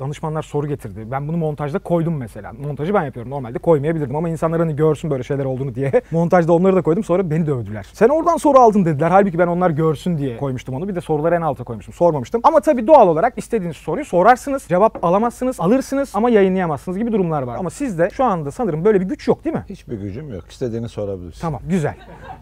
Danışmanlar soru getirdi. Ben bunu montajda koydum mesela. Montajı ben yapıyorum. Normalde koymayabilirdim ama insanlar hani görsün böyle şeyler olduğunu diye. Montajda onları da koydum. Sonra beni dövdüler. Sen oradan soru aldın dediler. Halbuki ben onlar görsün diye koymuştum onu. Bir de soruları en alta koymuştum. Sormamıştım. Ama tabii doğal olarak istediğiniz soruyu sorarsınız. Cevap alamazsınız. Alırsınız ama yayınlayamazsınız gibi durumlar var. Ama sizde şu anda sanırım böyle bir güç yok değil mi? Hiçbir gücüm yok. İstediğini sorabilirsin. Tamam güzel.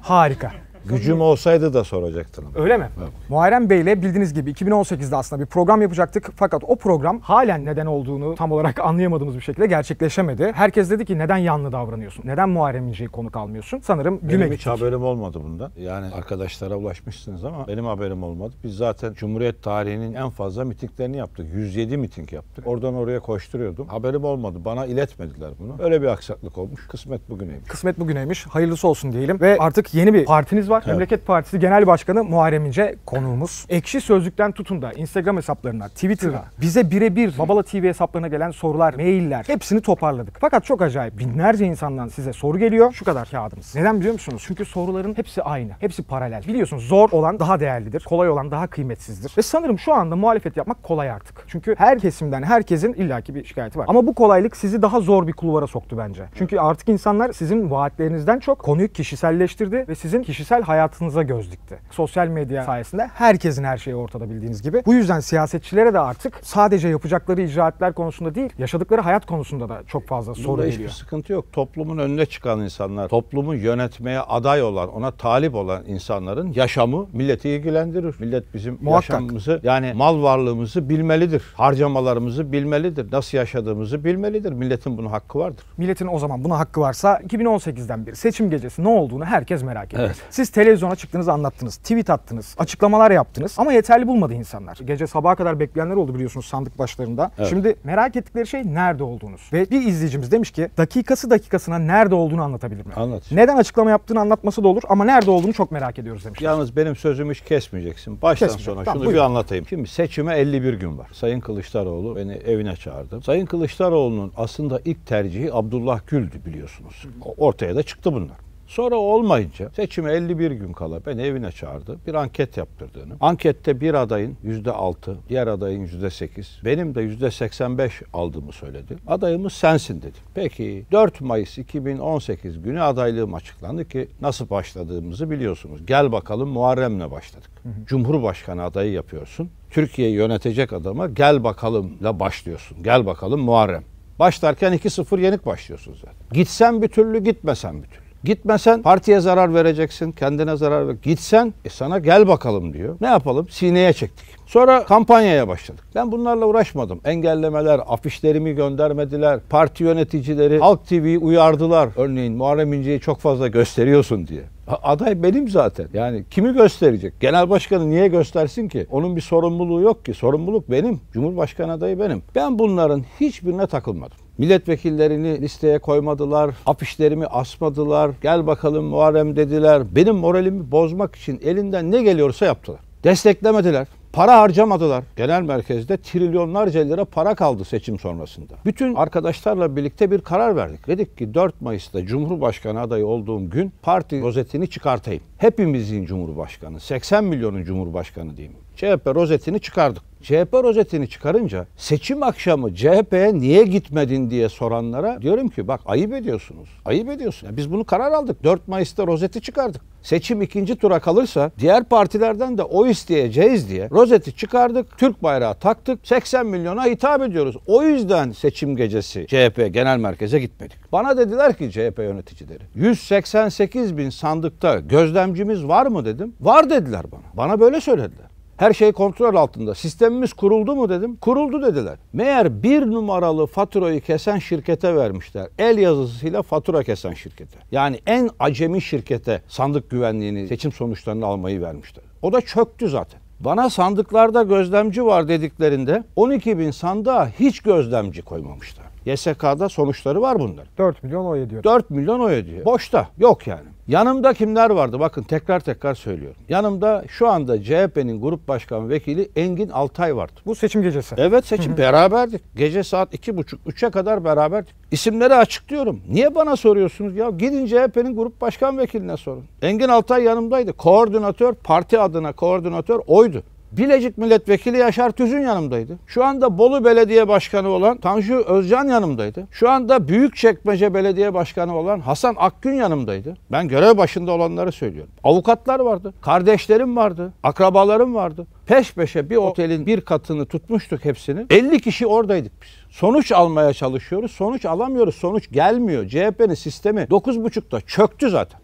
Harika. Gücüm olsaydı da soracaktım. Öyle mi? Evet. Muharrem Bey'le bildiğiniz gibi 2018'de aslında bir program yapacaktık. Fakat o program halen neden olduğunu tam olarak anlayamadığımız bir şekilde gerçekleşemedi. Herkes dedi ki neden yanlı davranıyorsun? Neden Muharrem İnce'yi konuk almıyorsun? Sanırım güme Benim hiç gittik. haberim olmadı bundan. Yani arkadaşlara ulaşmışsınız ama benim haberim olmadı. Biz zaten Cumhuriyet tarihinin en fazla mitinglerini yaptık. 107 miting yaptık. Oradan oraya koşturuyordum. Haberim olmadı. Bana iletmediler bunu. Öyle bir aksaklık olmuş. Kısmet bugüneymiş. Kısmet bugüneymiş. Hayırlısı olsun diyelim. Ve artık yeni bir partiniz var var. Evet. Memleket Partisi Genel Başkanı Muharrem İnce konuğumuz. Ekşi Sözlük'ten tutun da Instagram hesaplarına, Twitter'a, bize birebir Babala TV hesaplarına gelen sorular, mailler hepsini toparladık. Fakat çok acayip binlerce insandan size soru geliyor. Şu kadar kağıdımız. Neden biliyor musunuz? Çünkü soruların hepsi aynı. Hepsi paralel. Biliyorsunuz zor olan daha değerlidir. Kolay olan daha kıymetsizdir. Ve sanırım şu anda muhalefet yapmak kolay artık. Çünkü her kesimden herkesin illaki bir şikayeti var. Ama bu kolaylık sizi daha zor bir kulvara soktu bence. Çünkü artık insanlar sizin vaatlerinizden çok konuyu kişiselleştirdi ve sizin kişisel hayatınıza göz dikti. Sosyal medya sayesinde herkesin her şeyi ortada bildiğiniz gibi. Bu yüzden siyasetçilere de artık sadece yapacakları icraatlar konusunda değil, yaşadıkları hayat konusunda da çok fazla soru Burada geliyor. hiçbir sıkıntı yok. Toplumun önüne çıkan insanlar, toplumu yönetmeye aday olan, ona talip olan insanların yaşamı milleti ilgilendirir. Millet bizim Muhakkak. yaşamımızı yani mal varlığımızı bilmelidir. Harcamalarımızı bilmelidir. Nasıl yaşadığımızı bilmelidir. Milletin bunu hakkı vardır. Milletin o zaman buna hakkı varsa 2018'den beri seçim gecesi ne olduğunu herkes merak ediyor. Evet. Siz siz televizyona çıktınız anlattınız, tweet attınız, açıklamalar yaptınız ama yeterli bulmadı insanlar. Gece sabaha kadar bekleyenler oldu biliyorsunuz sandık başlarında. Evet. Şimdi merak ettikleri şey nerede olduğunuz. Ve bir izleyicimiz demiş ki dakikası dakikasına nerede olduğunu anlatabilir mi? Anlat. Neden açıklama yaptığını anlatması da olur ama nerede olduğunu çok merak ediyoruz demiş. Yalnız benim sözümü hiç kesmeyeceksin. Baştan Kesmeyecek. sona tamam, şunu buyurun. bir anlatayım. Şimdi seçime 51 gün var. Sayın Kılıçdaroğlu beni evine çağırdı. Sayın Kılıçdaroğlu'nun aslında ilk tercihi Abdullah Gül'dü biliyorsunuz. Ortaya da çıktı bunlar. Sonra olmayınca seçime 51 gün kala ben evine çağırdı. Bir anket yaptırdığını. Ankette bir adayın %6, diğer adayın %8, benim de %85 aldığımı söyledi. Adayımız sensin dedi. Peki 4 Mayıs 2018 günü adaylığım açıklandı ki nasıl başladığımızı biliyorsunuz. Gel bakalım Muharrem'le başladık. Hı hı. Cumhurbaşkanı adayı yapıyorsun. Türkiye'yi yönetecek adama gel bakalımla başlıyorsun. Gel bakalım Muharrem. Başlarken 2-0 yenik başlıyorsun zaten. Gitsen bir türlü gitmesen bir türlü. Gitmesen partiye zarar vereceksin, kendine zarar ver. Gitsen e sana gel bakalım diyor. Ne yapalım? Sineye çektik. Sonra kampanyaya başladık. Ben bunlarla uğraşmadım. Engellemeler, afişlerimi göndermediler. Parti yöneticileri, Halk TV'yi uyardılar. Örneğin Muharrem İnce'yi çok fazla gösteriyorsun diye. Aday benim zaten. Yani kimi gösterecek? Genel başkanı niye göstersin ki? Onun bir sorumluluğu yok ki. Sorumluluk benim. Cumhurbaşkanı adayı benim. Ben bunların hiçbirine takılmadım. Milletvekillerini listeye koymadılar, afişlerimi asmadılar, gel bakalım Muharrem dediler. Benim moralimi bozmak için elinden ne geliyorsa yaptılar. Desteklemediler. Para harcamadılar. Genel merkezde trilyonlarca lira para kaldı seçim sonrasında. Bütün arkadaşlarla birlikte bir karar verdik. Dedik ki 4 Mayıs'ta Cumhurbaşkanı adayı olduğum gün parti rozetini çıkartayım. Hepimizin Cumhurbaşkanı, 80 milyonun Cumhurbaşkanı diyeyim. CHP rozetini çıkardık. CHP rozetini çıkarınca seçim akşamı CHP'ye niye gitmedin diye soranlara diyorum ki bak ayıp ediyorsunuz. Ayıp ediyorsunuz. Ya biz bunu karar aldık. 4 Mayıs'ta rozeti çıkardık. Seçim ikinci tura kalırsa diğer partilerden de o isteyeceğiz diye rozeti çıkardık. Türk bayrağı taktık. 80 milyona hitap ediyoruz. O yüzden seçim gecesi CHP genel merkeze gitmedik. Bana dediler ki CHP yöneticileri 188 bin sandıkta gözlemcimiz var mı dedim. Var dediler bana. Bana böyle söylediler. Her şey kontrol altında. Sistemimiz kuruldu mu dedim. Kuruldu dediler. Meğer bir numaralı faturayı kesen şirkete vermişler. El yazısıyla fatura kesen şirkete. Yani en acemi şirkete sandık güvenliğini, seçim sonuçlarını almayı vermişler. O da çöktü zaten. Bana sandıklarda gözlemci var dediklerinde 12 bin sandığa hiç gözlemci koymamışlar. YSK'da sonuçları var bunlar. 4 milyon oy ediyor. 4 milyon oy ediyor. Boşta. Yok yani. Yanımda kimler vardı? Bakın tekrar tekrar söylüyorum. Yanımda şu anda CHP'nin grup başkan vekili Engin Altay vardı. Bu seçim gecesi. Evet seçim. Beraberdik. Gece saat iki buçuk, üçe kadar beraberdik. İsimleri açıklıyorum. Niye bana soruyorsunuz? Ya gidin CHP'nin grup başkan vekiline sorun. Engin Altay yanımdaydı. Koordinatör, parti adına koordinatör oydu. Bilecik Milletvekili Yaşar Tüzün yanımdaydı. Şu anda Bolu Belediye Başkanı olan Tanju Özcan yanımdaydı. Şu anda Büyükçekmece Belediye Başkanı olan Hasan Akgün yanımdaydı. Ben görev başında olanları söylüyorum. Avukatlar vardı, kardeşlerim vardı, akrabalarım vardı. Peş peşe bir otelin bir katını tutmuştuk hepsini. 50 kişi oradaydık biz. Sonuç almaya çalışıyoruz. Sonuç alamıyoruz. Sonuç gelmiyor. CHP'nin sistemi 9.30'da çöktü zaten.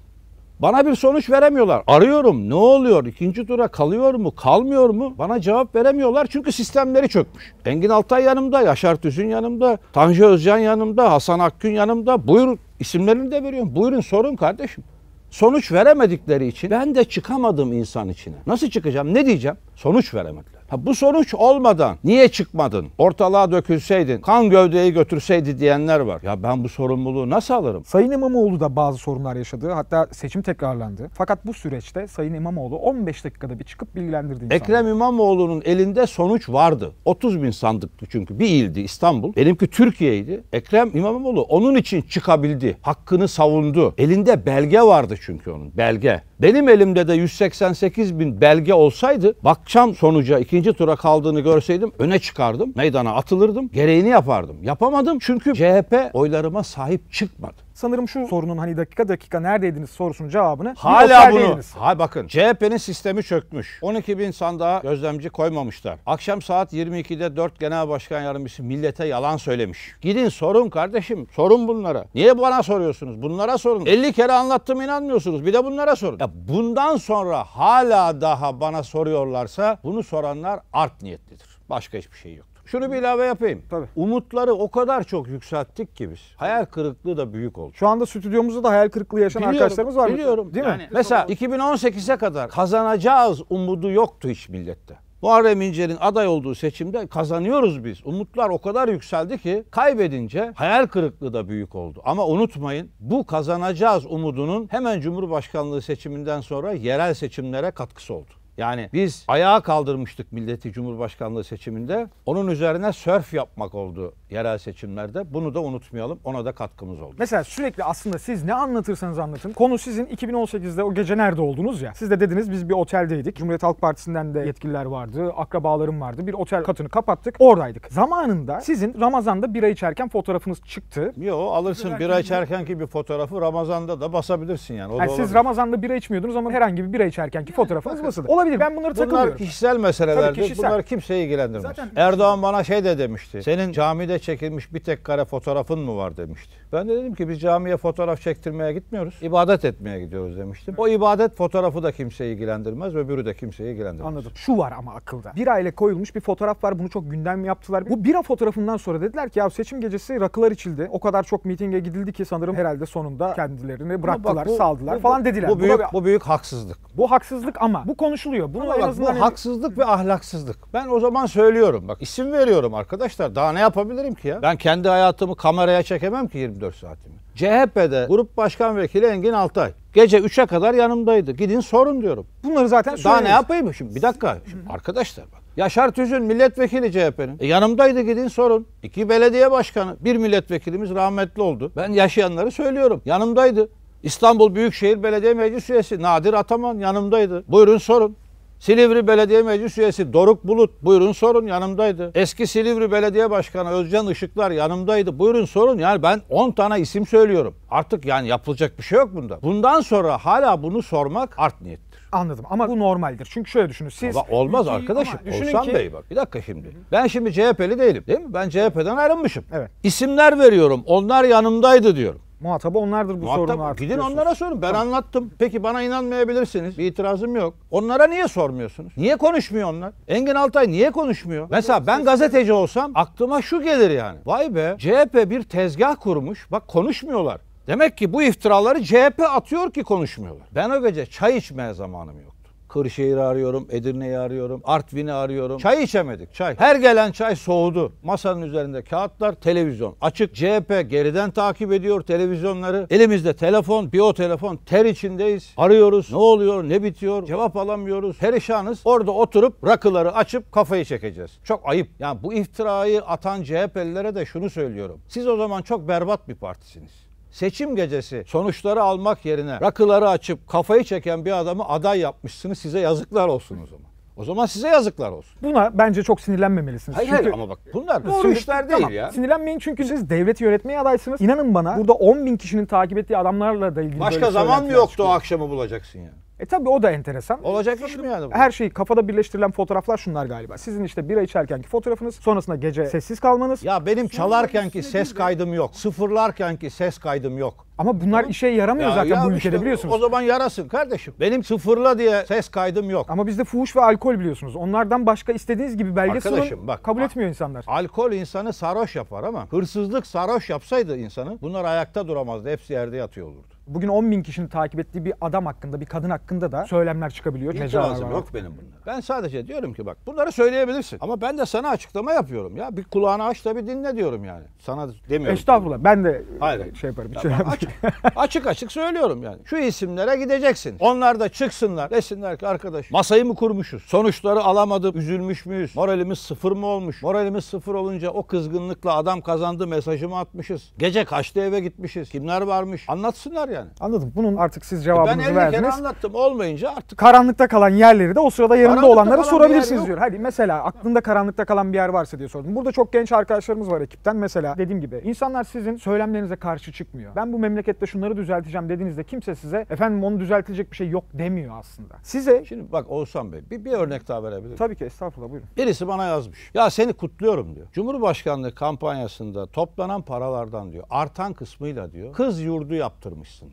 Bana bir sonuç veremiyorlar. Arıyorum ne oluyor? İkinci tura kalıyor mu? Kalmıyor mu? Bana cevap veremiyorlar çünkü sistemleri çökmüş. Engin Altay yanımda, Yaşar Tüzün yanımda, Tanju Özcan yanımda, Hasan Akgün yanımda. Buyur, isimlerini de veriyorum. Buyurun sorun kardeşim sonuç veremedikleri için ben de çıkamadım insan içine. Nasıl çıkacağım? Ne diyeceğim? Sonuç veremedim. Ha, bu sonuç olmadan niye çıkmadın? Ortalığa dökülseydin, kan gövdeyi götürseydi diyenler var. Ya ben bu sorumluluğu nasıl alırım? Sayın İmamoğlu da bazı sorunlar yaşadı. Hatta seçim tekrarlandı. Fakat bu süreçte Sayın İmamoğlu 15 dakikada bir çıkıp bilgilendirdi insanları. Ekrem İmamoğlu'nun elinde sonuç vardı. 30 bin sandıktı çünkü. Bir ildi İstanbul. Benimki Türkiye'ydi. Ekrem İmamoğlu onun için çıkabildi. Hakkını savundu. Elinde belge vardı çünkü onun. Belge. Benim elimde de 188 bin belge olsaydı bakçam sonuca ikinci tura kaldığını görseydim öne çıkardım. Meydana atılırdım. Gereğini yapardım. Yapamadım çünkü CHP oylarıma sahip çıkmadı. Sanırım şu sorunun hani dakika dakika neredeydiniz sorusunun cevabını Hala bunu. Ha bakın CHP'nin sistemi çökmüş. 12 bin sandığa gözlemci koymamışlar. Akşam saat 22'de 4 genel başkan yardımcısı millete yalan söylemiş. Gidin sorun kardeşim. Sorun bunlara. Niye bana soruyorsunuz? Bunlara sorun. 50 kere anlattım inanmıyorsunuz. Bir de bunlara sorun. Ya bundan sonra hala daha bana soruyorlarsa bunu soranlar art niyetlidir. Başka hiçbir şey yok. Şunu bir ilave yapayım. Tabii. Umutları o kadar çok yükselttik ki biz. Hayal kırıklığı da büyük oldu. Şu anda stüdyomuzda da hayal kırıklığı yaşayan biliyorum, arkadaşlarımız var. Biliyorum. Değil yani, mi? Mesela 2018'e kadar kazanacağız umudu yoktu hiç millette. Muharrem İnce'nin aday olduğu seçimde kazanıyoruz biz. Umutlar o kadar yükseldi ki kaybedince hayal kırıklığı da büyük oldu. Ama unutmayın bu kazanacağız umudunun hemen Cumhurbaşkanlığı seçiminden sonra yerel seçimlere katkısı oldu. Yani biz ayağa kaldırmıştık milleti Cumhurbaşkanlığı seçiminde. Onun üzerine sörf yapmak oldu yerel seçimlerde. Bunu da unutmayalım. Ona da katkımız oldu. Mesela sürekli aslında siz ne anlatırsanız anlatın. Konu sizin 2018'de o gece nerede oldunuz ya. Siz de dediniz biz bir oteldeydik. Cumhuriyet Halk Partisi'nden de yetkililer vardı. Akrabalarım vardı. Bir otel katını kapattık. Oradaydık. Zamanında sizin Ramazan'da bira içerken fotoğrafınız çıktı. Yo alırsın bira içerken ki bir fotoğrafı Ramazan'da da basabilirsin yani. O yani siz Ramazan'da bira içmiyordunuz ama herhangi bir bira içerken ki fotoğrafınız basıldı olabilir. Ben bunları bunlar takılmıyorum. Bunlar kişisel meselelerdir. kişisel. Bunlar kimseyi ilgilendirmez. Zaten... Erdoğan bana şey de demişti. Senin camide çekilmiş bir tek kare fotoğrafın mı var demişti. Ben de dedim ki biz camiye fotoğraf çektirmeye gitmiyoruz. İbadet etmeye gidiyoruz demiştim. O ibadet fotoğrafı da kimseyi ilgilendirmez, öbürü de kimseyi ilgilendirmez. Anladım. Şu var ama akılda. Bir aile koyulmuş bir fotoğraf var. Bunu çok gündem yaptılar. Bu bira fotoğrafından sonra dediler ki ya seçim gecesi rakılar içildi. O kadar çok mitinge gidildi ki sanırım herhalde sonunda kendilerini bıraktılar, bak, bu, saldılar bu, bu, falan dediler. Bu büyük, bu büyük haksızlık. Bu haksızlık ama bu konuşuluyor. Bunu ama bak, bu haksızlık ve ahlaksızlık. Ben o zaman söylüyorum. Bak isim veriyorum arkadaşlar. Daha ne yapabilirim ki ya? Ben kendi hayatımı kameraya çekemem ki 24 24 saatimi. CHP'de Grup Başkan Vekili Engin Altay. Gece 3'e kadar yanımdaydı. Gidin sorun diyorum. Bunları zaten Daha ne yapayım şimdi? Bir dakika. Şimdi arkadaşlar bak. Yaşar Tüzün milletvekili CHP'nin. E yanımdaydı gidin sorun. İki belediye başkanı, bir milletvekilimiz rahmetli oldu. Ben yaşayanları söylüyorum. Yanımdaydı. İstanbul Büyükşehir Belediye Meclis Üyesi Nadir Ataman yanımdaydı. Buyurun sorun. Silivri Belediye Meclis Üyesi Doruk Bulut buyurun sorun yanımdaydı. Eski Silivri Belediye Başkanı Özcan Işıklar yanımdaydı. Buyurun sorun yani ben 10 tane isim söylüyorum. Artık yani yapılacak bir şey yok bunda. Bundan sonra hala bunu sormak art niyettir. Anladım ama bu normaldir. Çünkü şöyle düşünün siz... Ama olmaz arkadaşım. Ama Olsan ki... Bey bak bir dakika şimdi. Ben şimdi CHP'li değilim değil mi? Ben CHP'den ayrılmışım. Evet. İsimler veriyorum. Onlar yanımdaydı diyorum. Muhatabı onlardır bu Muhatap, sorunu artık. Gidin onlara sorun. Ben tamam. anlattım. Peki bana inanmayabilirsiniz. Bir itirazım yok. Onlara niye sormuyorsunuz? Niye konuşmuyor onlar? Engin Altay niye konuşmuyor? Mesela ben gazeteci olsam aklıma şu gelir yani. Vay be CHP bir tezgah kurmuş. Bak konuşmuyorlar. Demek ki bu iftiraları CHP atıyor ki konuşmuyorlar. Ben o gece çay içmeye zamanım yok. Kırşehir arıyorum, Edirne'yi arıyorum, Artvin'i arıyorum. Çay içemedik, çay. Her gelen çay soğudu. Masanın üzerinde kağıtlar, televizyon açık. CHP geriden takip ediyor televizyonları. Elimizde telefon, o telefon, ter içindeyiz. Arıyoruz, ne oluyor, ne bitiyor, cevap alamıyoruz. Perişanız. Orada oturup rakıları açıp kafayı çekeceğiz. Çok ayıp. Yani bu iftirayı atan CHP'lilere de şunu söylüyorum. Siz o zaman çok berbat bir partisiniz seçim gecesi sonuçları almak yerine rakıları açıp kafayı çeken bir adamı aday yapmışsınız. Size yazıklar olsun o zaman. O zaman size yazıklar olsun. Buna bence çok sinirlenmemelisiniz. Hayır çünkü... hayır ama bak bunlar doğru şimdi, işler değil tamam. ya. Sinirlenmeyin çünkü siz devleti yönetmeye adaysınız. İnanın bana burada 10 bin kişinin takip ettiği adamlarla da ilgili Başka zaman mı yoktu çıkıyor. o akşamı bulacaksın yani? E tabi o da enteresan. Olacak Sanırım iş mi yani bu? Her şeyi kafada birleştirilen fotoğraflar şunlar galiba. Sizin işte bira içerkenki fotoğrafınız, sonrasında gece sessiz kalmanız. Ya benim çalarkenki ses kaydım yok. Sıfırlarkenki ses kaydım yok. Ama bunlar işe yaramıyor Ya- zaten ya bu işte biliyorsunuz. O zaman yarasın kardeşim. Benim sıfırla diye ses kaydım yok. Ama bizde fuhuş ve alkol biliyorsunuz. Onlardan başka istediğiniz gibi belge sunun Arkadaşım bak, kabul bak. etmiyor insanlar. Alkol insanı sarhoş yapar ama hırsızlık sarhoş yapsaydı insanı bunlar ayakta duramazdı. Hepsi yerde yatıyor olurdu bugün 10 bin kişinin takip ettiği bir adam hakkında, bir kadın hakkında da söylemler çıkabiliyor. İtirazım yok benim bunlara. Ben sadece diyorum ki bak bunları söyleyebilirsin. Ama ben de sana açıklama yapıyorum ya. Bir kulağını aç da bir dinle diyorum yani. Sana demiyorum. Estağfurullah bunu. ben de Hayır. şey yaparım. Tamam, şey açık, açık açık söylüyorum yani. Şu isimlere gideceksin. Onlar da çıksınlar desinler ki arkadaş masayı mı kurmuşuz? Sonuçları alamadık, üzülmüş müyüz? Moralimiz sıfır mı olmuş? Moralimiz sıfır olunca o kızgınlıkla adam kazandı mesajımı atmışız. Gece kaçta eve gitmişiz? Kimler varmış? Anlatsınlar yani yani. Anladım. Bunun artık siz e, cevabınızı ben verdiniz. Ben anlattım. Olmayınca artık. Karanlıkta kalan yerleri de o sırada yanında olanlara sorabilirsiniz diyor. Hadi mesela aklında karanlıkta kalan bir yer varsa diye sordum. Burada çok genç arkadaşlarımız var ekipten. Mesela dediğim gibi insanlar sizin söylemlerinize karşı çıkmıyor. Ben bu memlekette şunları düzelteceğim dediğinizde kimse size efendim onu düzeltecek bir şey yok demiyor aslında. Size... Şimdi bak Oğuzhan Bey bir, bir örnek daha verebilirim. Tabii ki estağfurullah buyurun. Birisi bana yazmış. Ya seni kutluyorum diyor. Cumhurbaşkanlığı kampanyasında toplanan paralardan diyor artan kısmıyla diyor kız yurdu yaptırmışsın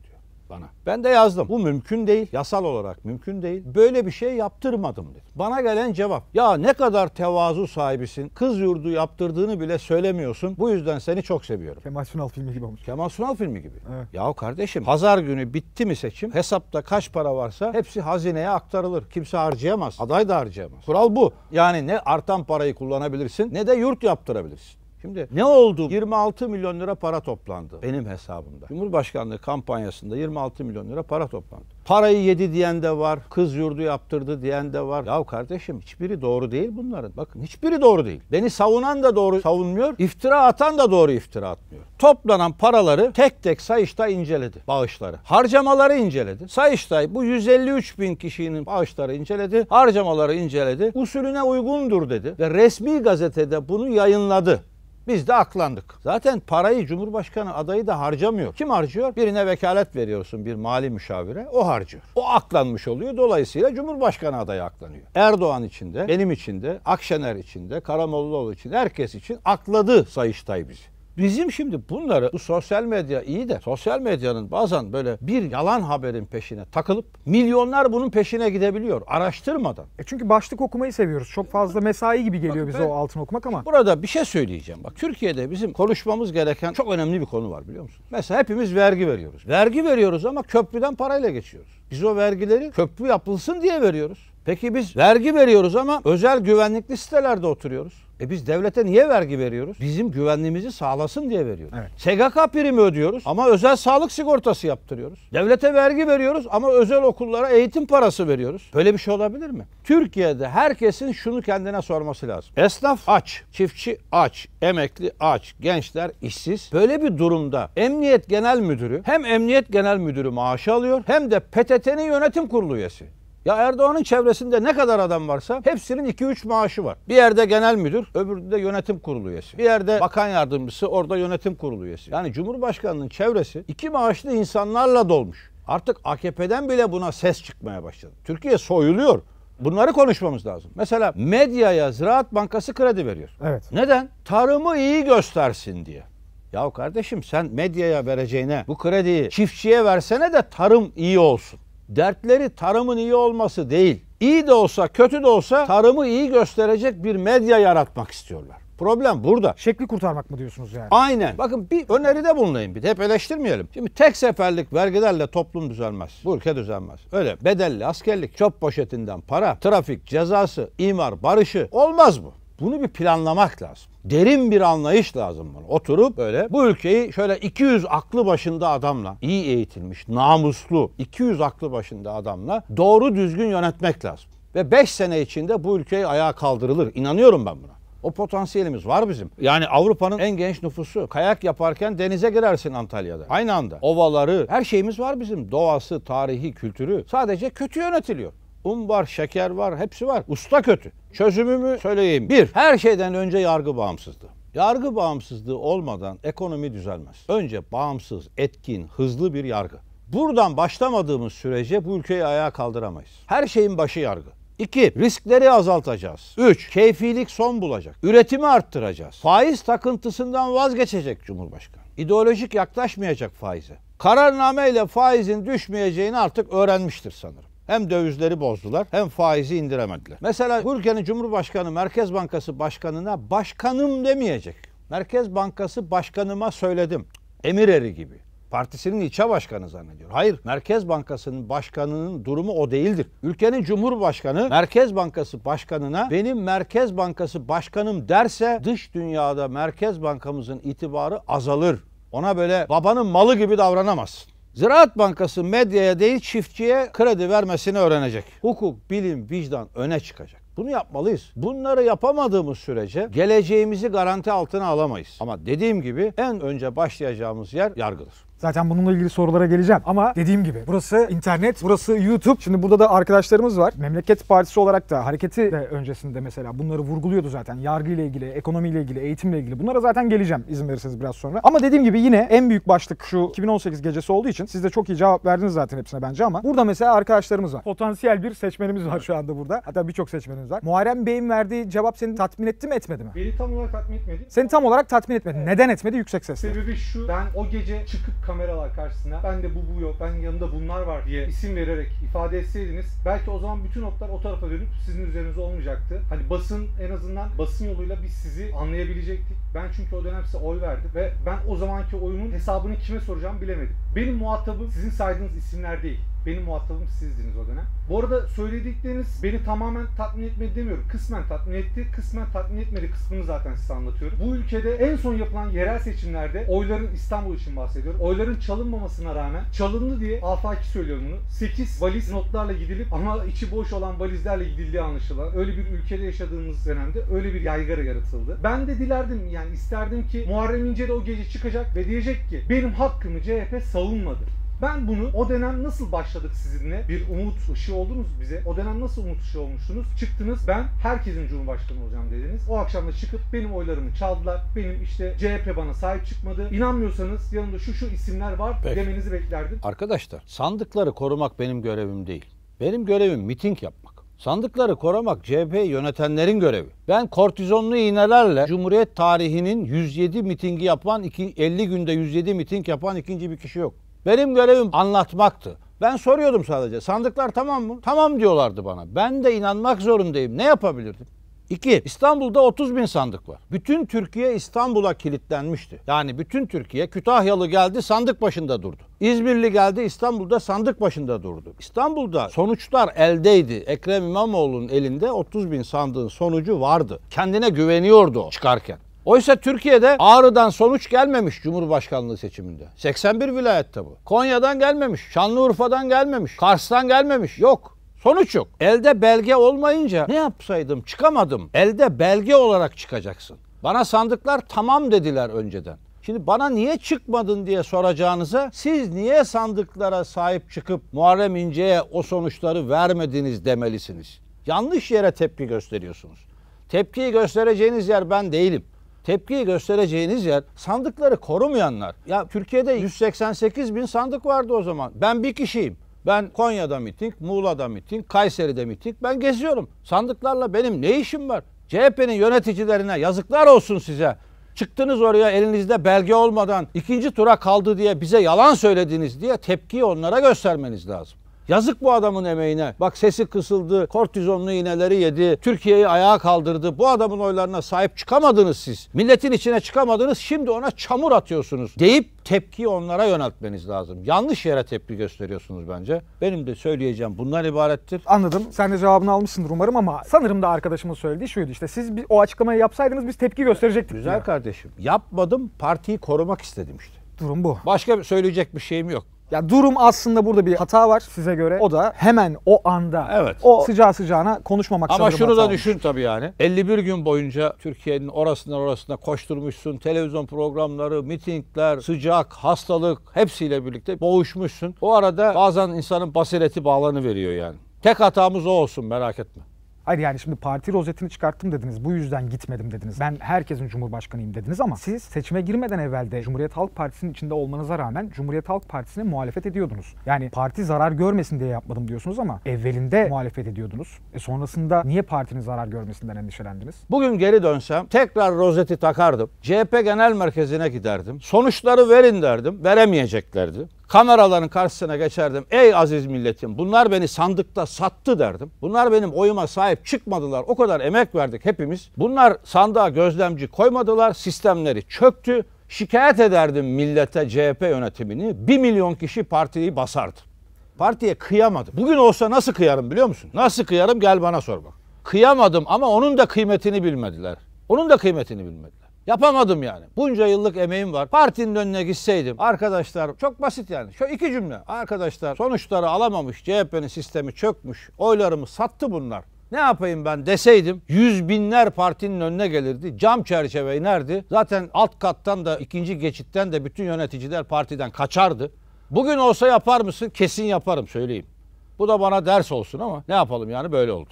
bana. Ben de yazdım. Bu mümkün değil. Yasal olarak mümkün değil. Böyle bir şey yaptırmadım dedim. Bana gelen cevap. Ya ne kadar tevazu sahibisin. Kız yurdu yaptırdığını bile söylemiyorsun. Bu yüzden seni çok seviyorum. Kemal Sunal filmi gibi olmuş. Kemal Sunal filmi gibi. Evet. Yahu kardeşim pazar günü bitti mi seçim? Hesapta kaç para varsa hepsi hazineye aktarılır. Kimse harcayamaz. Aday da harcayamaz. Kural bu. Yani ne artan parayı kullanabilirsin ne de yurt yaptırabilirsin. Şimdi ne oldu? 26 milyon lira para toplandı benim hesabımda. Cumhurbaşkanlığı kampanyasında 26 milyon lira para toplandı. Parayı yedi diyen de var, kız yurdu yaptırdı diyen de var. Ya kardeşim hiçbiri doğru değil bunların. Bakın hiçbiri doğru değil. Beni savunan da doğru savunmuyor, iftira atan da doğru iftira atmıyor. Toplanan paraları tek tek Sayıştay inceledi bağışları. Harcamaları inceledi. Sayıştay bu 153 bin kişinin bağışları inceledi, harcamaları inceledi. Usulüne uygundur dedi ve resmi gazetede bunu yayınladı. Biz de aklandık. Zaten parayı Cumhurbaşkanı adayı da harcamıyor. Kim harcıyor? Birine vekalet veriyorsun bir mali müşavire. O harcıyor. O aklanmış oluyor. Dolayısıyla Cumhurbaşkanı adayı aklanıyor. Erdoğan için de, benim için de, Akşener için de, Karamollaoğlu için, herkes için akladı Sayıştay bizi. Bizim şimdi bunları bu sosyal medya iyi de sosyal medyanın bazen böyle bir yalan haberin peşine takılıp milyonlar bunun peşine gidebiliyor araştırmadan. E çünkü başlık okumayı seviyoruz. Çok fazla mesai gibi geliyor bize o altın okumak ama. Burada bir şey söyleyeceğim. Bak Türkiye'de bizim konuşmamız gereken çok önemli bir konu var biliyor musun? Mesela hepimiz vergi veriyoruz. Vergi veriyoruz ama köprüden parayla geçiyoruz. Biz o vergileri köprü yapılsın diye veriyoruz. Peki biz vergi veriyoruz ama özel güvenlikli sitelerde oturuyoruz. E biz devlete niye vergi veriyoruz? Bizim güvenliğimizi sağlasın diye veriyoruz. Evet. SGK primi ödüyoruz ama özel sağlık sigortası yaptırıyoruz. Devlete vergi veriyoruz ama özel okullara eğitim parası veriyoruz. Böyle bir şey olabilir mi? Türkiye'de herkesin şunu kendine sorması lazım. Esnaf aç, çiftçi aç, emekli aç, gençler işsiz. Böyle bir durumda Emniyet Genel Müdürü hem Emniyet Genel Müdürü maaşı alıyor hem de PTT'nin yönetim kurulu üyesi. Ya Erdoğan'ın çevresinde ne kadar adam varsa hepsinin 2-3 maaşı var. Bir yerde genel müdür, öbüründe yönetim kurulu üyesi. Bir yerde bakan yardımcısı, orada yönetim kurulu üyesi. Yani Cumhurbaşkanı'nın çevresi iki maaşlı insanlarla dolmuş. Artık AKP'den bile buna ses çıkmaya başladı. Türkiye soyuluyor. Bunları konuşmamız lazım. Mesela medyaya Ziraat Bankası kredi veriyor. Evet. Neden? Tarımı iyi göstersin diye. Ya kardeşim sen medyaya vereceğine bu krediyi çiftçiye versene de tarım iyi olsun. Dertleri tarımın iyi olması değil. İyi de olsa kötü de olsa tarımı iyi gösterecek bir medya yaratmak istiyorlar. Problem burada. Şekli kurtarmak mı diyorsunuz yani? Aynen. Bakın bir öneride bulunayım bir de. Hep eleştirmeyelim. Şimdi tek seferlik vergilerle toplum düzelmez. Bu ülke düzelmez. Öyle bedelli askerlik, çöp poşetinden para, trafik cezası, imar barışı olmaz bu. Bunu bir planlamak lazım derin bir anlayış lazım bana. Oturup böyle bu ülkeyi şöyle 200 aklı başında adamla, iyi eğitilmiş, namuslu 200 aklı başında adamla doğru düzgün yönetmek lazım. Ve 5 sene içinde bu ülkeyi ayağa kaldırılır. İnanıyorum ben buna. O potansiyelimiz var bizim. Yani Avrupa'nın en genç nüfusu. Kayak yaparken denize girersin Antalya'da. Aynı anda. Ovaları, her şeyimiz var bizim. Doğası, tarihi, kültürü. Sadece kötü yönetiliyor un var, şeker var, hepsi var. Usta kötü. Çözümümü söyleyeyim. Bir, her şeyden önce yargı bağımsızlığı. Yargı bağımsızlığı olmadan ekonomi düzelmez. Önce bağımsız, etkin, hızlı bir yargı. Buradan başlamadığımız sürece bu ülkeyi ayağa kaldıramayız. Her şeyin başı yargı. 2. Riskleri azaltacağız. 3. Keyfilik son bulacak. Üretimi arttıracağız. Faiz takıntısından vazgeçecek Cumhurbaşkanı. İdeolojik yaklaşmayacak faize. Kararnameyle faizin düşmeyeceğini artık öğrenmiştir sanırım. Hem dövizleri bozdular hem faizi indiremediler. Mesela ülkenin Cumhurbaşkanı Merkez Bankası Başkanı'na başkanım demeyecek. Merkez Bankası Başkanıma söyledim. Emir eri gibi. Partisinin ilçe başkanı zannediyor. Hayır, Merkez Bankası'nın başkanının durumu o değildir. Ülkenin Cumhurbaşkanı Merkez Bankası başkanına benim Merkez Bankası başkanım derse dış dünyada Merkez Bankamızın itibarı azalır. Ona böyle babanın malı gibi davranamazsın. Ziraat Bankası medyaya değil çiftçiye kredi vermesini öğrenecek. Hukuk, bilim, vicdan öne çıkacak. Bunu yapmalıyız. Bunları yapamadığımız sürece geleceğimizi garanti altına alamayız. Ama dediğim gibi en önce başlayacağımız yer yargıdır. Zaten bununla ilgili sorulara geleceğim. Ama dediğim gibi burası internet, burası YouTube. Şimdi burada da arkadaşlarımız var. Memleket Partisi olarak da hareketi de öncesinde mesela bunları vurguluyordu zaten. Yargı ile ilgili, ekonomi ile ilgili, eğitimle ilgili. Bunlara zaten geleceğim izin verirseniz biraz sonra. Ama dediğim gibi yine en büyük başlık şu 2018 gecesi olduğu için siz de çok iyi cevap verdiniz zaten hepsine bence ama burada mesela arkadaşlarımız var. Potansiyel bir seçmenimiz var şu anda burada. Hatta birçok seçmenimiz var. Muharrem Bey'in verdiği cevap seni tatmin etti mi etmedi mi? Beni tam olarak tatmin etmedi. Seni tam olarak tatmin etmedi. Neden etmedi? Yüksek sesle. Sebebi şu. Ben o gece çıkıp kameralar karşısına ben de bu bu yok ben yanımda bunlar var diye isim vererek ifade etseydiniz belki o zaman bütün oklar o tarafa dönüp sizin üzerinize olmayacaktı. Hani basın en azından basın yoluyla biz sizi anlayabilecektik. Ben çünkü o dönem size oy verdim ve ben o zamanki oyunun hesabını kime soracağım bilemedim. Benim muhatabım sizin saydığınız isimler değil. Benim muhatabım sizdiniz o dönem. Bu arada söyledikleriniz beni tamamen tatmin etmedi demiyorum. Kısmen tatmin etti, kısmen tatmin etmedi kısmını zaten size anlatıyorum. Bu ülkede en son yapılan yerel seçimlerde oyların İstanbul için bahsediyorum. Oyların çalınmamasına rağmen çalındı diye afaki söylüyorum bunu. 8 valiz notlarla gidilip ama içi boş olan valizlerle gidildiği anlaşılan öyle bir ülkede yaşadığımız dönemde öyle bir yaygara yaratıldı. Ben de dilerdim yani isterdim ki Muharrem İnce de o gece çıkacak ve diyecek ki benim hakkımı CHP savunmadı. Ben bunu o dönem nasıl başladık sizinle? Bir umut ışığı oldunuz bize. O dönem nasıl umut ışığı olmuştunuz? Çıktınız ben herkesin Cumhurbaşkanı olacağım dediniz. O akşam da çıkıp benim oylarımı çaldılar. Benim işte CHP bana sahip çıkmadı. İnanmıyorsanız yanında şu şu isimler var Peki. demenizi beklerdim. Arkadaşlar sandıkları korumak benim görevim değil. Benim görevim miting yapmak. Sandıkları korumak CHP yönetenlerin görevi. Ben kortizonlu iğnelerle Cumhuriyet tarihinin 107 mitingi yapan, 50 günde 107 miting yapan ikinci bir kişi yok. Benim görevim anlatmaktı. Ben soruyordum sadece. Sandıklar tamam mı? Tamam diyorlardı bana. Ben de inanmak zorundayım. Ne yapabilirdim? İki. İstanbul'da 30 bin sandık var. Bütün Türkiye İstanbul'a kilitlenmişti. Yani bütün Türkiye Kütahyalı geldi sandık başında durdu. İzmirli geldi İstanbul'da sandık başında durdu. İstanbul'da sonuçlar eldeydi. Ekrem İmamoğlu'nun elinde 30 bin sandığın sonucu vardı. Kendine güveniyordu o çıkarken. Oysa Türkiye'de Ağrı'dan sonuç gelmemiş Cumhurbaşkanlığı seçiminde. 81 vilayette bu. Konya'dan gelmemiş, Şanlıurfa'dan gelmemiş, Kars'tan gelmemiş. Yok. Sonuç yok. Elde belge olmayınca ne yapsaydım çıkamadım. Elde belge olarak çıkacaksın. Bana sandıklar tamam dediler önceden. Şimdi bana niye çıkmadın diye soracağınıza siz niye sandıklara sahip çıkıp Muharrem İnce'ye o sonuçları vermediniz demelisiniz. Yanlış yere tepki gösteriyorsunuz. Tepkiyi göstereceğiniz yer ben değilim tepkiyi göstereceğiniz yer sandıkları korumayanlar. Ya Türkiye'de 188 bin sandık vardı o zaman. Ben bir kişiyim. Ben Konya'da miting, Muğla'da miting, Kayseri'de miting. Ben geziyorum. Sandıklarla benim ne işim var? CHP'nin yöneticilerine yazıklar olsun size. Çıktınız oraya elinizde belge olmadan ikinci tura kaldı diye bize yalan söylediniz diye tepkiyi onlara göstermeniz lazım. Yazık bu adamın emeğine. Bak sesi kısıldı, kortizonlu iğneleri yedi, Türkiye'yi ayağa kaldırdı. Bu adamın oylarına sahip çıkamadınız siz. Milletin içine çıkamadınız, şimdi ona çamur atıyorsunuz deyip tepkiyi onlara yöneltmeniz lazım. Yanlış yere tepki gösteriyorsunuz bence. Benim de söyleyeceğim Bunlar ibarettir. Anladım. Sen de cevabını almışsındır umarım ama sanırım da arkadaşımın söylediği şuydu işte. Siz bir, o açıklamayı yapsaydınız biz tepki gösterecektik. Güzel diyor. kardeşim. Yapmadım, partiyi korumak istedim işte. Durum bu. Başka söyleyecek bir şeyim yok. Ya durum aslında burada bir hata var size göre. O da hemen o anda evet. o sıcağı sıcağına konuşmamak Ama şunu da düşün olmuş. tabii yani. 51 gün boyunca Türkiye'nin orasından orasına koşturmuşsun. Televizyon programları, mitingler, sıcak, hastalık hepsiyle birlikte boğuşmuşsun. O arada bazen insanın basireti bağlanı veriyor yani. Tek hatamız o olsun merak etme. Hayır yani şimdi parti rozetini çıkarttım dediniz. Bu yüzden gitmedim dediniz. Ben herkesin cumhurbaşkanıyım dediniz ama siz seçime girmeden evvel de Cumhuriyet Halk Partisi'nin içinde olmanıza rağmen Cumhuriyet Halk Partisi'ne muhalefet ediyordunuz. Yani parti zarar görmesin diye yapmadım diyorsunuz ama evvelinde muhalefet ediyordunuz. E sonrasında niye partinin zarar görmesinden endişelendiniz? Bugün geri dönsem tekrar rozeti takardım. CHP Genel Merkezi'ne giderdim. Sonuçları verin derdim. Veremeyeceklerdi. Kameraların karşısına geçerdim. Ey aziz milletim bunlar beni sandıkta sattı derdim. Bunlar benim oyuma sahip çıkmadılar. O kadar emek verdik hepimiz. Bunlar sandığa gözlemci koymadılar. Sistemleri çöktü. Şikayet ederdim millete CHP yönetimini. Bir milyon kişi partiyi basardı. Partiye kıyamadım. Bugün olsa nasıl kıyarım biliyor musun? Nasıl kıyarım gel bana sor bak. Kıyamadım ama onun da kıymetini bilmediler. Onun da kıymetini bilmediler. Yapamadım yani. Bunca yıllık emeğim var. Partinin önüne gitseydim. Arkadaşlar çok basit yani. Şu iki cümle. Arkadaşlar sonuçları alamamış. CHP'nin sistemi çökmüş. Oylarımı sattı bunlar. Ne yapayım ben deseydim yüz binler partinin önüne gelirdi. Cam çerçeve inerdi. Zaten alt kattan da ikinci geçitten de bütün yöneticiler partiden kaçardı. Bugün olsa yapar mısın? Kesin yaparım söyleyeyim. Bu da bana ders olsun ama ne yapalım yani böyle oldu.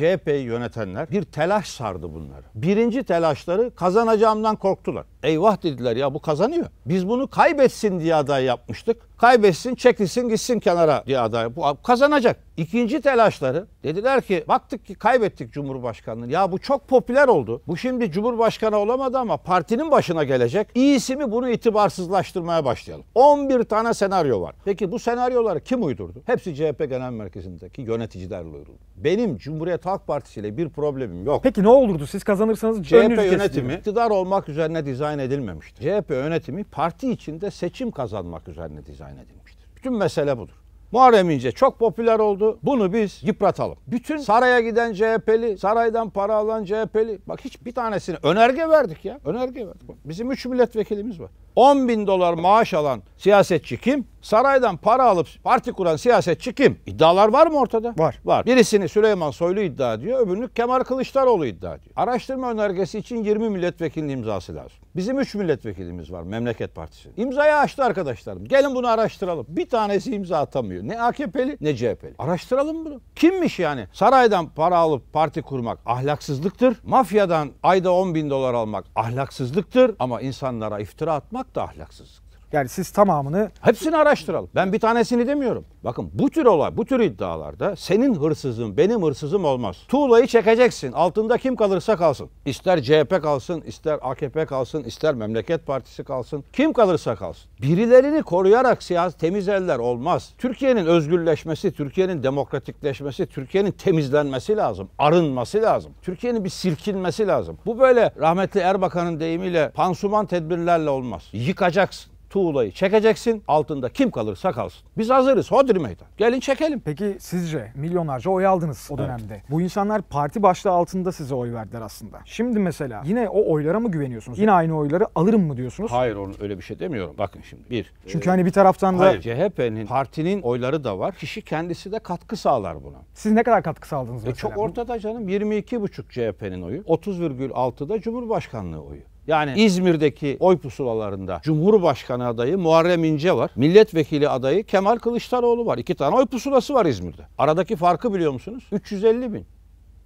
CHP'yi yönetenler bir telaş sardı bunları. Birinci telaşları kazanacağımdan korktular. Eyvah dediler ya bu kazanıyor. Biz bunu kaybetsin diye aday yapmıştık. Kaybetsin, çekilsin, gitsin kenara diye aday. Bu kazanacak. İkinci telaşları dediler ki baktık ki kaybettik Cumhurbaşkanlığı. Ya bu çok popüler oldu. Bu şimdi Cumhurbaşkanı olamadı ama partinin başına gelecek. İyisi mi bunu itibarsızlaştırmaya başlayalım. 11 tane senaryo var. Peki bu senaryoları kim uydurdu? Hepsi CHP Genel Merkezi'ndeki yöneticiler uydurdu. Benim Cumhuriyet Halk Partisi ile bir problemim yok. Peki ne olurdu? Siz kazanırsanız CHP yönetimi mi? iktidar olmak üzerine dizayn edilmemişti. CHP yönetimi parti içinde seçim kazanmak üzerine dizayn tayin edilmiştir. Bütün mesele budur. Muharrem İnce çok popüler oldu. Bunu biz yıpratalım. Bütün saraya giden CHP'li, saraydan para alan CHP'li. Bak hiç bir tanesini önerge verdik ya. Önerge verdik. bizim üç milletvekilimiz var. 10 bin dolar maaş alan siyasetçi kim? Saraydan para alıp parti kuran siyasetçi kim? İddialar var mı ortada? Var. Var. Birisini Süleyman Soylu iddia ediyor, öbürünü Kemal Kılıçdaroğlu iddia ediyor. Araştırma önergesi için 20 milletvekilinin imzası lazım. Bizim 3 milletvekilimiz var Memleket Partisi. İmzayı açtı arkadaşlarım. Gelin bunu araştıralım. Bir tanesi imza atamıyor. Ne AKP'li ne CHP'li. Araştıralım bunu. Kimmiş yani? Saraydan para alıp parti kurmak ahlaksızlıktır. Mafyadan ayda 10 bin dolar almak ahlaksızlıktır. Ama insanlara iftira atmak yapmak da ahlaksızlık. Yani siz tamamını... Hepsini araştıralım. Ben bir tanesini demiyorum. Bakın bu tür olay, bu tür iddialarda senin hırsızın, benim hırsızım olmaz. Tuğlayı çekeceksin. Altında kim kalırsa kalsın. İster CHP kalsın, ister AKP kalsın, ister Memleket Partisi kalsın. Kim kalırsa kalsın. Birilerini koruyarak siyasi temiz eller olmaz. Türkiye'nin özgürleşmesi, Türkiye'nin demokratikleşmesi, Türkiye'nin temizlenmesi lazım. Arınması lazım. Türkiye'nin bir silkinmesi lazım. Bu böyle rahmetli Erbakan'ın deyimiyle pansuman tedbirlerle olmaz. Yıkacaksın tuğlayı çekeceksin. Altında kim kalırsa kalsın. Biz hazırız. Hodri meydan. Gelin çekelim. Peki sizce milyonlarca oy aldınız o dönemde. Evet. Bu insanlar parti başlığı altında size oy verdiler aslında. Şimdi mesela yine o oylara mı güveniyorsunuz? Yine aynı oyları alırım mı diyorsunuz? Hayır onu öyle bir şey demiyorum. Bakın şimdi bir. Çünkü ee, hani bir taraftan da Hayır CHP'nin partinin oyları da var. Kişi kendisi de katkı sağlar buna. Siz ne kadar katkı sağladınız e Çok ortada canım. 22,5 CHP'nin oyu. 30,6 da Cumhurbaşkanlığı oyu. Yani İzmir'deki oy pusulalarında Cumhurbaşkanı adayı Muharrem İnce var. Milletvekili adayı Kemal Kılıçdaroğlu var. İki tane oy pusulası var İzmir'de. Aradaki farkı biliyor musunuz? 350 bin.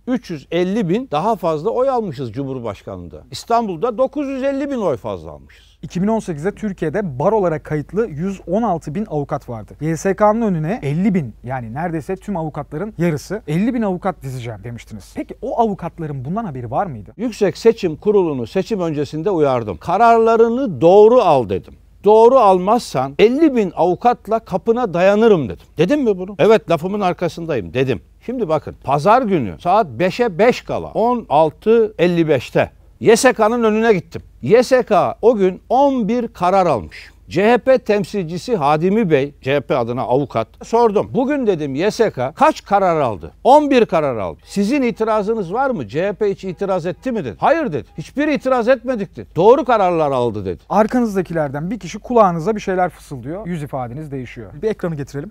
350 bin daha fazla oy almışız Cumhurbaşkanlığında. İstanbul'da 950 bin oy fazla almışız. 2018'de Türkiye'de bar olarak kayıtlı 116 bin avukat vardı. YSK'nın önüne 50 bin yani neredeyse tüm avukatların yarısı 50 bin avukat dizeceğim demiştiniz. Peki o avukatların bundan haberi var mıydı? Yüksek Seçim Kurulu'nu seçim öncesinde uyardım. Kararlarını doğru al dedim doğru almazsan 50 bin avukatla kapına dayanırım dedim. Dedim mi bunu? Evet lafımın arkasındayım dedim. Şimdi bakın pazar günü saat 5'e 5 kala 16.55'te YSK'nın önüne gittim. YSK o gün 11 karar almış. CHP temsilcisi Hadimi Bey, CHP adına avukat, sordum. Bugün dedim YSK kaç karar aldı? 11 karar aldı. Sizin itirazınız var mı? CHP hiç itiraz etti mi dedi. Hayır dedi. Hiçbir itiraz etmedik dedi. Doğru kararlar aldı dedi. Arkanızdakilerden bir kişi kulağınıza bir şeyler fısıldıyor. Yüz ifadeniz değişiyor. Bir ekranı getirelim.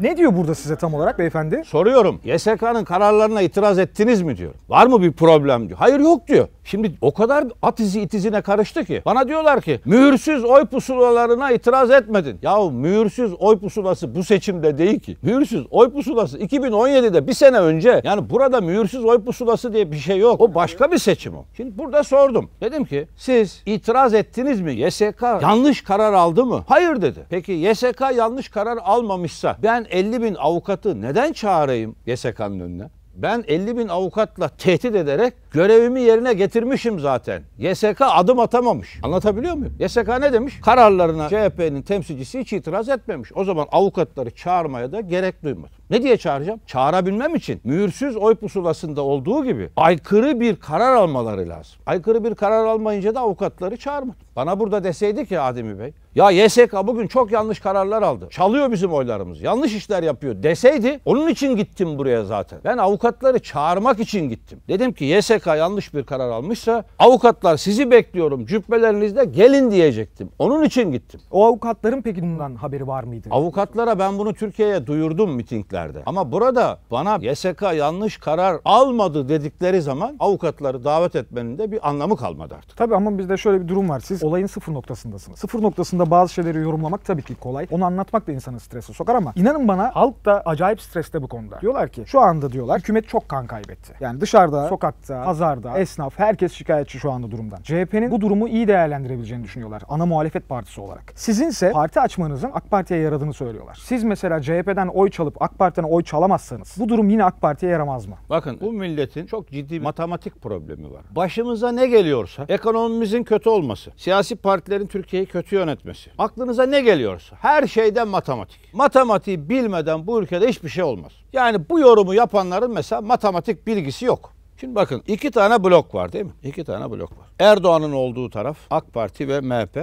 Ne diyor burada size tam olarak beyefendi? Soruyorum. YSK'nın kararlarına itiraz ettiniz mi diyor. Var mı bir problem diyor. Hayır yok diyor. Şimdi o kadar at izi itizine karıştı ki. Bana diyorlar ki mühürsüz oy pusulalarına itiraz etmedin. Yahu mühürsüz oy pusulası bu seçimde değil ki. Mühürsüz oy pusulası 2017'de bir sene önce yani burada mühürsüz oy pusulası diye bir şey yok. O başka bir seçim o. Şimdi burada sordum. Dedim ki siz itiraz ettiniz mi? YSK yanlış karar aldı mı? Hayır dedi. Peki YSK yanlış karar almamışsa ben 50 bin avukatı neden çağırayım YSK'nın önüne? Ben 50 bin avukatla tehdit ederek Görevimi yerine getirmişim zaten. YSK adım atamamış. Anlatabiliyor muyum? YSK ne demiş? Kararlarına CHP'nin temsilcisi hiç itiraz etmemiş. O zaman avukatları çağırmaya da gerek duymadım. Ne diye çağıracağım? Çağırabilmem için mühürsüz oy pusulasında olduğu gibi aykırı bir karar almaları lazım. Aykırı bir karar almayınca da avukatları çağırmadım. Bana burada deseydi ki Ademi Bey, ya YSK bugün çok yanlış kararlar aldı. Çalıyor bizim oylarımız. Yanlış işler yapıyor deseydi onun için gittim buraya zaten. Ben avukatları çağırmak için gittim. Dedim ki YSK HSK yanlış bir karar almışsa avukatlar sizi bekliyorum cübbelerinizde gelin diyecektim. Onun için gittim. O avukatların peki bundan haberi var mıydı? Avukatlara ben bunu Türkiye'ye duyurdum mitinglerde. Ama burada bana YSK yanlış karar almadı dedikleri zaman avukatları davet etmenin de bir anlamı kalmadı artık. Tabii ama bizde şöyle bir durum var. Siz olayın sıfır noktasındasınız. Sıfır noktasında bazı şeyleri yorumlamak tabii ki kolay. Onu anlatmak da insanı strese sokar ama inanın bana halk da acayip streste bu konuda. Diyorlar ki şu anda diyorlar hükümet çok kan kaybetti. Yani dışarıda, sokakta, pazarda, esnaf, herkes şikayetçi şu anda durumdan. CHP'nin bu durumu iyi değerlendirebileceğini düşünüyorlar ana muhalefet partisi olarak. Sizinse parti açmanızın AK Parti'ye yaradığını söylüyorlar. Siz mesela CHP'den oy çalıp AK Parti'ne oy çalamazsanız bu durum yine AK Parti'ye yaramaz mı? Bakın bu milletin çok ciddi bir matematik problemi var. Başımıza ne geliyorsa ekonomimizin kötü olması, siyasi partilerin Türkiye'yi kötü yönetmesi, aklınıza ne geliyorsa her şeyden matematik. Matematiği bilmeden bu ülkede hiçbir şey olmaz. Yani bu yorumu yapanların mesela matematik bilgisi yok. Şimdi bakın iki tane blok var değil mi? İki tane blok var. Erdoğan'ın olduğu taraf AK Parti ve MHP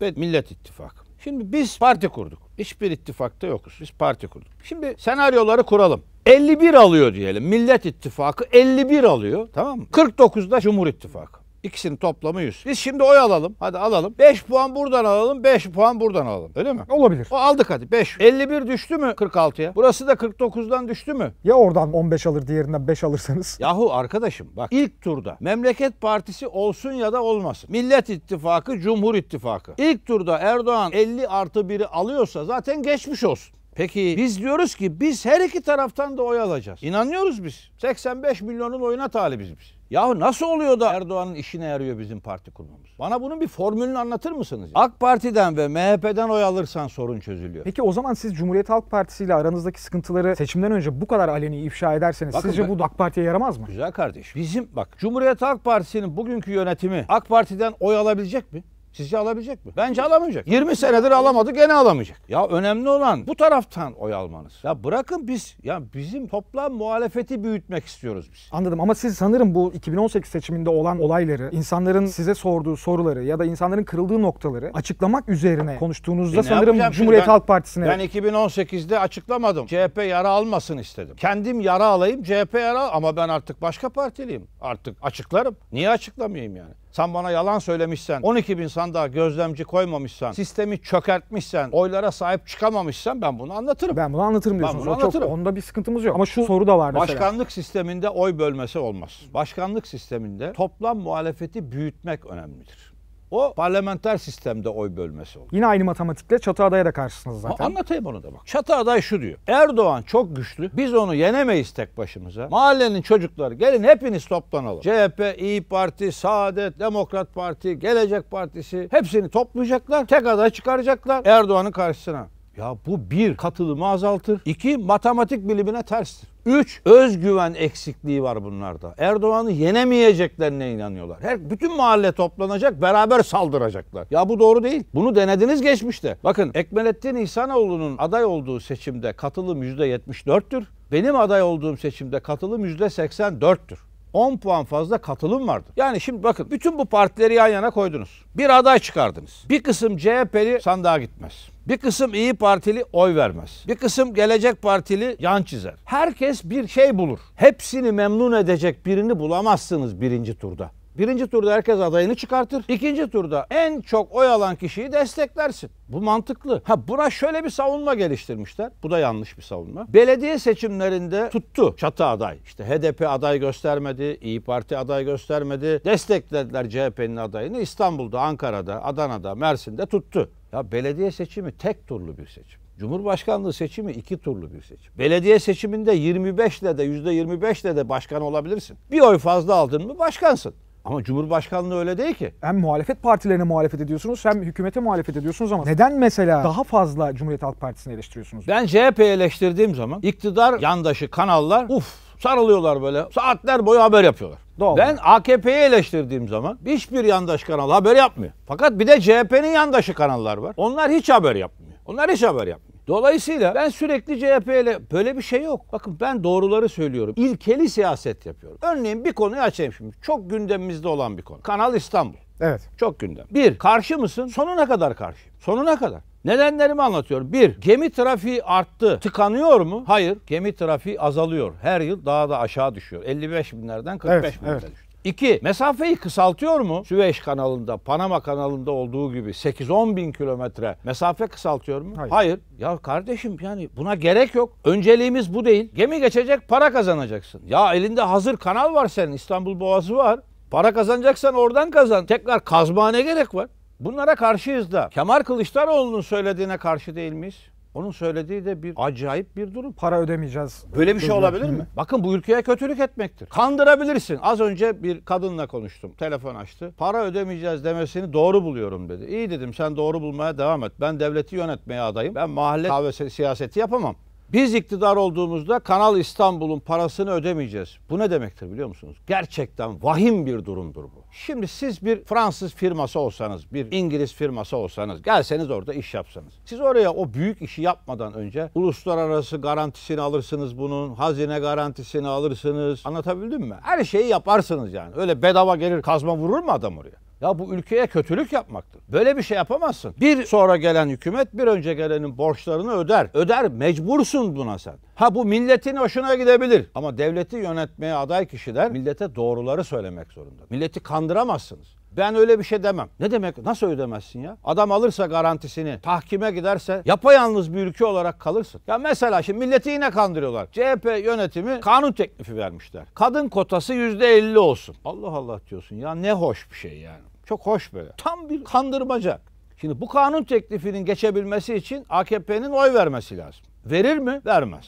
ve Millet İttifakı. Şimdi biz parti kurduk. Hiçbir ittifakta yokuz. Biz parti kurduk. Şimdi senaryoları kuralım. 51 alıyor diyelim. Millet İttifakı 51 alıyor. Tamam mı? 49'da Cumhur İttifakı. İkisinin toplamı 100. Biz şimdi oy alalım. Hadi alalım. 5 puan buradan alalım. 5 puan buradan alalım. Öyle mi? Olabilir. O aldık hadi 5. 51 düştü mü 46'ya? Burası da 49'dan düştü mü? Ya oradan 15 alır diğerinden 5 alırsanız? Yahu arkadaşım bak ilk turda Memleket Partisi olsun ya da olmasın. Millet İttifakı, Cumhur İttifakı. İlk turda Erdoğan 50 artı 1'i alıyorsa zaten geçmiş olsun. Peki biz diyoruz ki biz her iki taraftan da oy alacağız. İnanıyoruz biz. 85 milyonun oyuna talibiz biz. Yahu nasıl oluyor da Erdoğan'ın işine yarıyor bizim parti kurmamız? Bana bunun bir formülünü anlatır mısınız? AK Parti'den ve MHP'den oy alırsan sorun çözülüyor. Peki o zaman siz Cumhuriyet Halk Partisi ile aranızdaki sıkıntıları seçimden önce bu kadar aleni ifşa ederseniz Bakın sizce ben, bu AK Parti'ye yaramaz mı? Güzel kardeş. Bizim bak Cumhuriyet Halk Partisi'nin bugünkü yönetimi AK Parti'den oy alabilecek mi? Sizce alabilecek mi? Bence alamayacak. 20 senedir alamadı gene alamayacak. Ya önemli olan bu taraftan oy almanız. Ya bırakın biz ya bizim toplam muhalefeti büyütmek istiyoruz biz. Anladım ama siz sanırım bu 2018 seçiminde olan olayları, insanların size sorduğu soruları ya da insanların kırıldığı noktaları açıklamak üzerine konuştuğunuzda e sanırım Cumhuriyet ben, Halk Partisi'ne... Ben 2018'de açıklamadım. CHP yara almasın istedim. Kendim yara alayım CHP yara ama ben artık başka partiliyim. Artık açıklarım. Niye açıklamayayım yani? sen bana yalan söylemişsen, 12 bin sandığa gözlemci koymamışsan, sistemi çökertmişsen, oylara sahip çıkamamışsan ben bunu anlatırım. Ben bunu anlatırım diyorsunuz. Ben bunu anlatırım. Çok, onda bir sıkıntımız yok. Ama şu soru da var mesela. Başkanlık sisteminde oy bölmesi olmaz. Başkanlık sisteminde toplam muhalefeti büyütmek önemlidir. O parlamenter sistemde oy bölmesi oldu. Yine aynı matematikle çatı Çağatay'a da karşısınız zaten. Ha, anlatayım onu da bak. Çatı aday şu diyor. Erdoğan çok güçlü. Biz onu yenemeyiz tek başımıza. Mahallenin çocukları gelin hepiniz toplanalım. CHP, İyi Parti, Saadet, Demokrat Parti, Gelecek Partisi hepsini toplayacaklar. Tek aday çıkaracaklar Erdoğan'ın karşısına. Ya bu bir katılımı azaltır. iki matematik bilimine terstir. Üç, özgüven eksikliği var bunlarda. Erdoğan'ı yenemeyeceklerine inanıyorlar. Her bütün mahalle toplanacak, beraber saldıracaklar. Ya bu doğru değil. Bunu denediniz geçmişte. Bakın Ekmelettin İhsanoğlu'nun aday olduğu seçimde katılım %74'tür. Benim aday olduğum seçimde katılım %84'tür. 10 puan fazla katılım vardı. Yani şimdi bakın bütün bu partileri yan yana koydunuz. Bir aday çıkardınız. Bir kısım CHP'li sandığa gitmez. Bir kısım iyi Partili oy vermez. Bir kısım Gelecek Partili yan çizer. Herkes bir şey bulur. Hepsini memnun edecek birini bulamazsınız birinci turda. Birinci turda herkes adayını çıkartır. İkinci turda en çok oy alan kişiyi desteklersin. Bu mantıklı. Ha buna şöyle bir savunma geliştirmişler. Bu da yanlış bir savunma. Belediye seçimlerinde tuttu çatı aday. İşte HDP aday göstermedi, İyi Parti aday göstermedi. Desteklediler CHP'nin adayını. İstanbul'da, Ankara'da, Adana'da, Mersin'de tuttu. Ya belediye seçimi tek turlu bir seçim. Cumhurbaşkanlığı seçimi iki turlu bir seçim. Belediye seçiminde 25 ile de %25 ile de başkan olabilirsin. Bir oy fazla aldın mı başkansın. Ama Cumhurbaşkanlığı öyle değil ki. Hem muhalefet partilerine muhalefet ediyorsunuz hem hükümete muhalefet ediyorsunuz ama neden mesela daha fazla Cumhuriyet Halk Partisi'ni eleştiriyorsunuz? Ben CHP'yi eleştirdiğim zaman iktidar yandaşı kanallar uf sarılıyorlar böyle. Saatler boyu haber yapıyorlar. Doğru. Ben AKP'yi eleştirdiğim zaman hiçbir yandaş kanal haber yapmıyor. Fakat bir de CHP'nin yandaşı kanallar var. Onlar hiç haber yapmıyor. Onlar hiç haber yapmıyor. Dolayısıyla ben sürekli CHP ile böyle bir şey yok. Bakın ben doğruları söylüyorum. İlkeli siyaset yapıyorum. Örneğin bir konuyu açayım şimdi. Çok gündemimizde olan bir konu. Kanal İstanbul. Evet. Çok gündem. Bir, karşı mısın? Sonuna kadar karşı. Sonuna kadar. Nedenlerimi anlatıyorum. Bir, gemi trafiği arttı. Tıkanıyor mu? Hayır. Gemi trafiği azalıyor. Her yıl daha da aşağı düşüyor. 55 binlerden 45 evet, binlere evet. düştü. İki, mesafeyi kısaltıyor mu? Süveyş kanalında, Panama kanalında olduğu gibi 8-10 bin kilometre mesafe kısaltıyor mu? Hayır. Hayır. Ya kardeşim yani buna gerek yok. Önceliğimiz bu değil. Gemi geçecek para kazanacaksın. Ya elinde hazır kanal var senin. İstanbul Boğazı var. Para kazanacaksan oradan kazan. Tekrar ne gerek var. Bunlara karşıyız da. Kemal Kılıçdaroğlu'nun söylediğine karşı değil miyiz? Onun söylediği de bir acayip bir durum. Para ödemeyeceğiz. Böyle bir şey olabilir mi? Bakın bu ülkeye kötülük etmektir. Kandırabilirsin. Az önce bir kadınla konuştum. Telefon açtı. Para ödemeyeceğiz demesini doğru buluyorum dedi. İyi dedim sen doğru bulmaya devam et. Ben devleti yönetmeye adayım. Ben mahalle kahve siyaseti yapamam. Biz iktidar olduğumuzda Kanal İstanbul'un parasını ödemeyeceğiz. Bu ne demektir biliyor musunuz? Gerçekten vahim bir durumdur bu. Şimdi siz bir Fransız firması olsanız, bir İngiliz firması olsanız, gelseniz orada iş yapsanız. Siz oraya o büyük işi yapmadan önce uluslararası garantisini alırsınız bunun, hazine garantisini alırsınız. Anlatabildim mi? Her şeyi yaparsınız yani. Öyle bedava gelir kazma vurur mu adam oraya? Ya bu ülkeye kötülük yapmaktır. Böyle bir şey yapamazsın. Bir sonra gelen hükümet bir önce gelenin borçlarını öder. Öder mecbursun buna sen. Ha bu milletin hoşuna gidebilir. Ama devleti yönetmeye aday kişiler millete doğruları söylemek zorunda. Milleti kandıramazsınız. Ben öyle bir şey demem. Ne demek? Nasıl ödemezsin ya? Adam alırsa garantisini, tahkime giderse yapayalnız bir ülke olarak kalırsın. Ya mesela şimdi milleti yine kandırıyorlar. CHP yönetimi kanun teklifi vermişler. Kadın kotası %50 olsun. Allah Allah diyorsun ya ne hoş bir şey yani. Çok hoş böyle. Tam bir kandırmacak. Şimdi bu kanun teklifinin geçebilmesi için AKP'nin oy vermesi lazım. Verir mi? Vermez.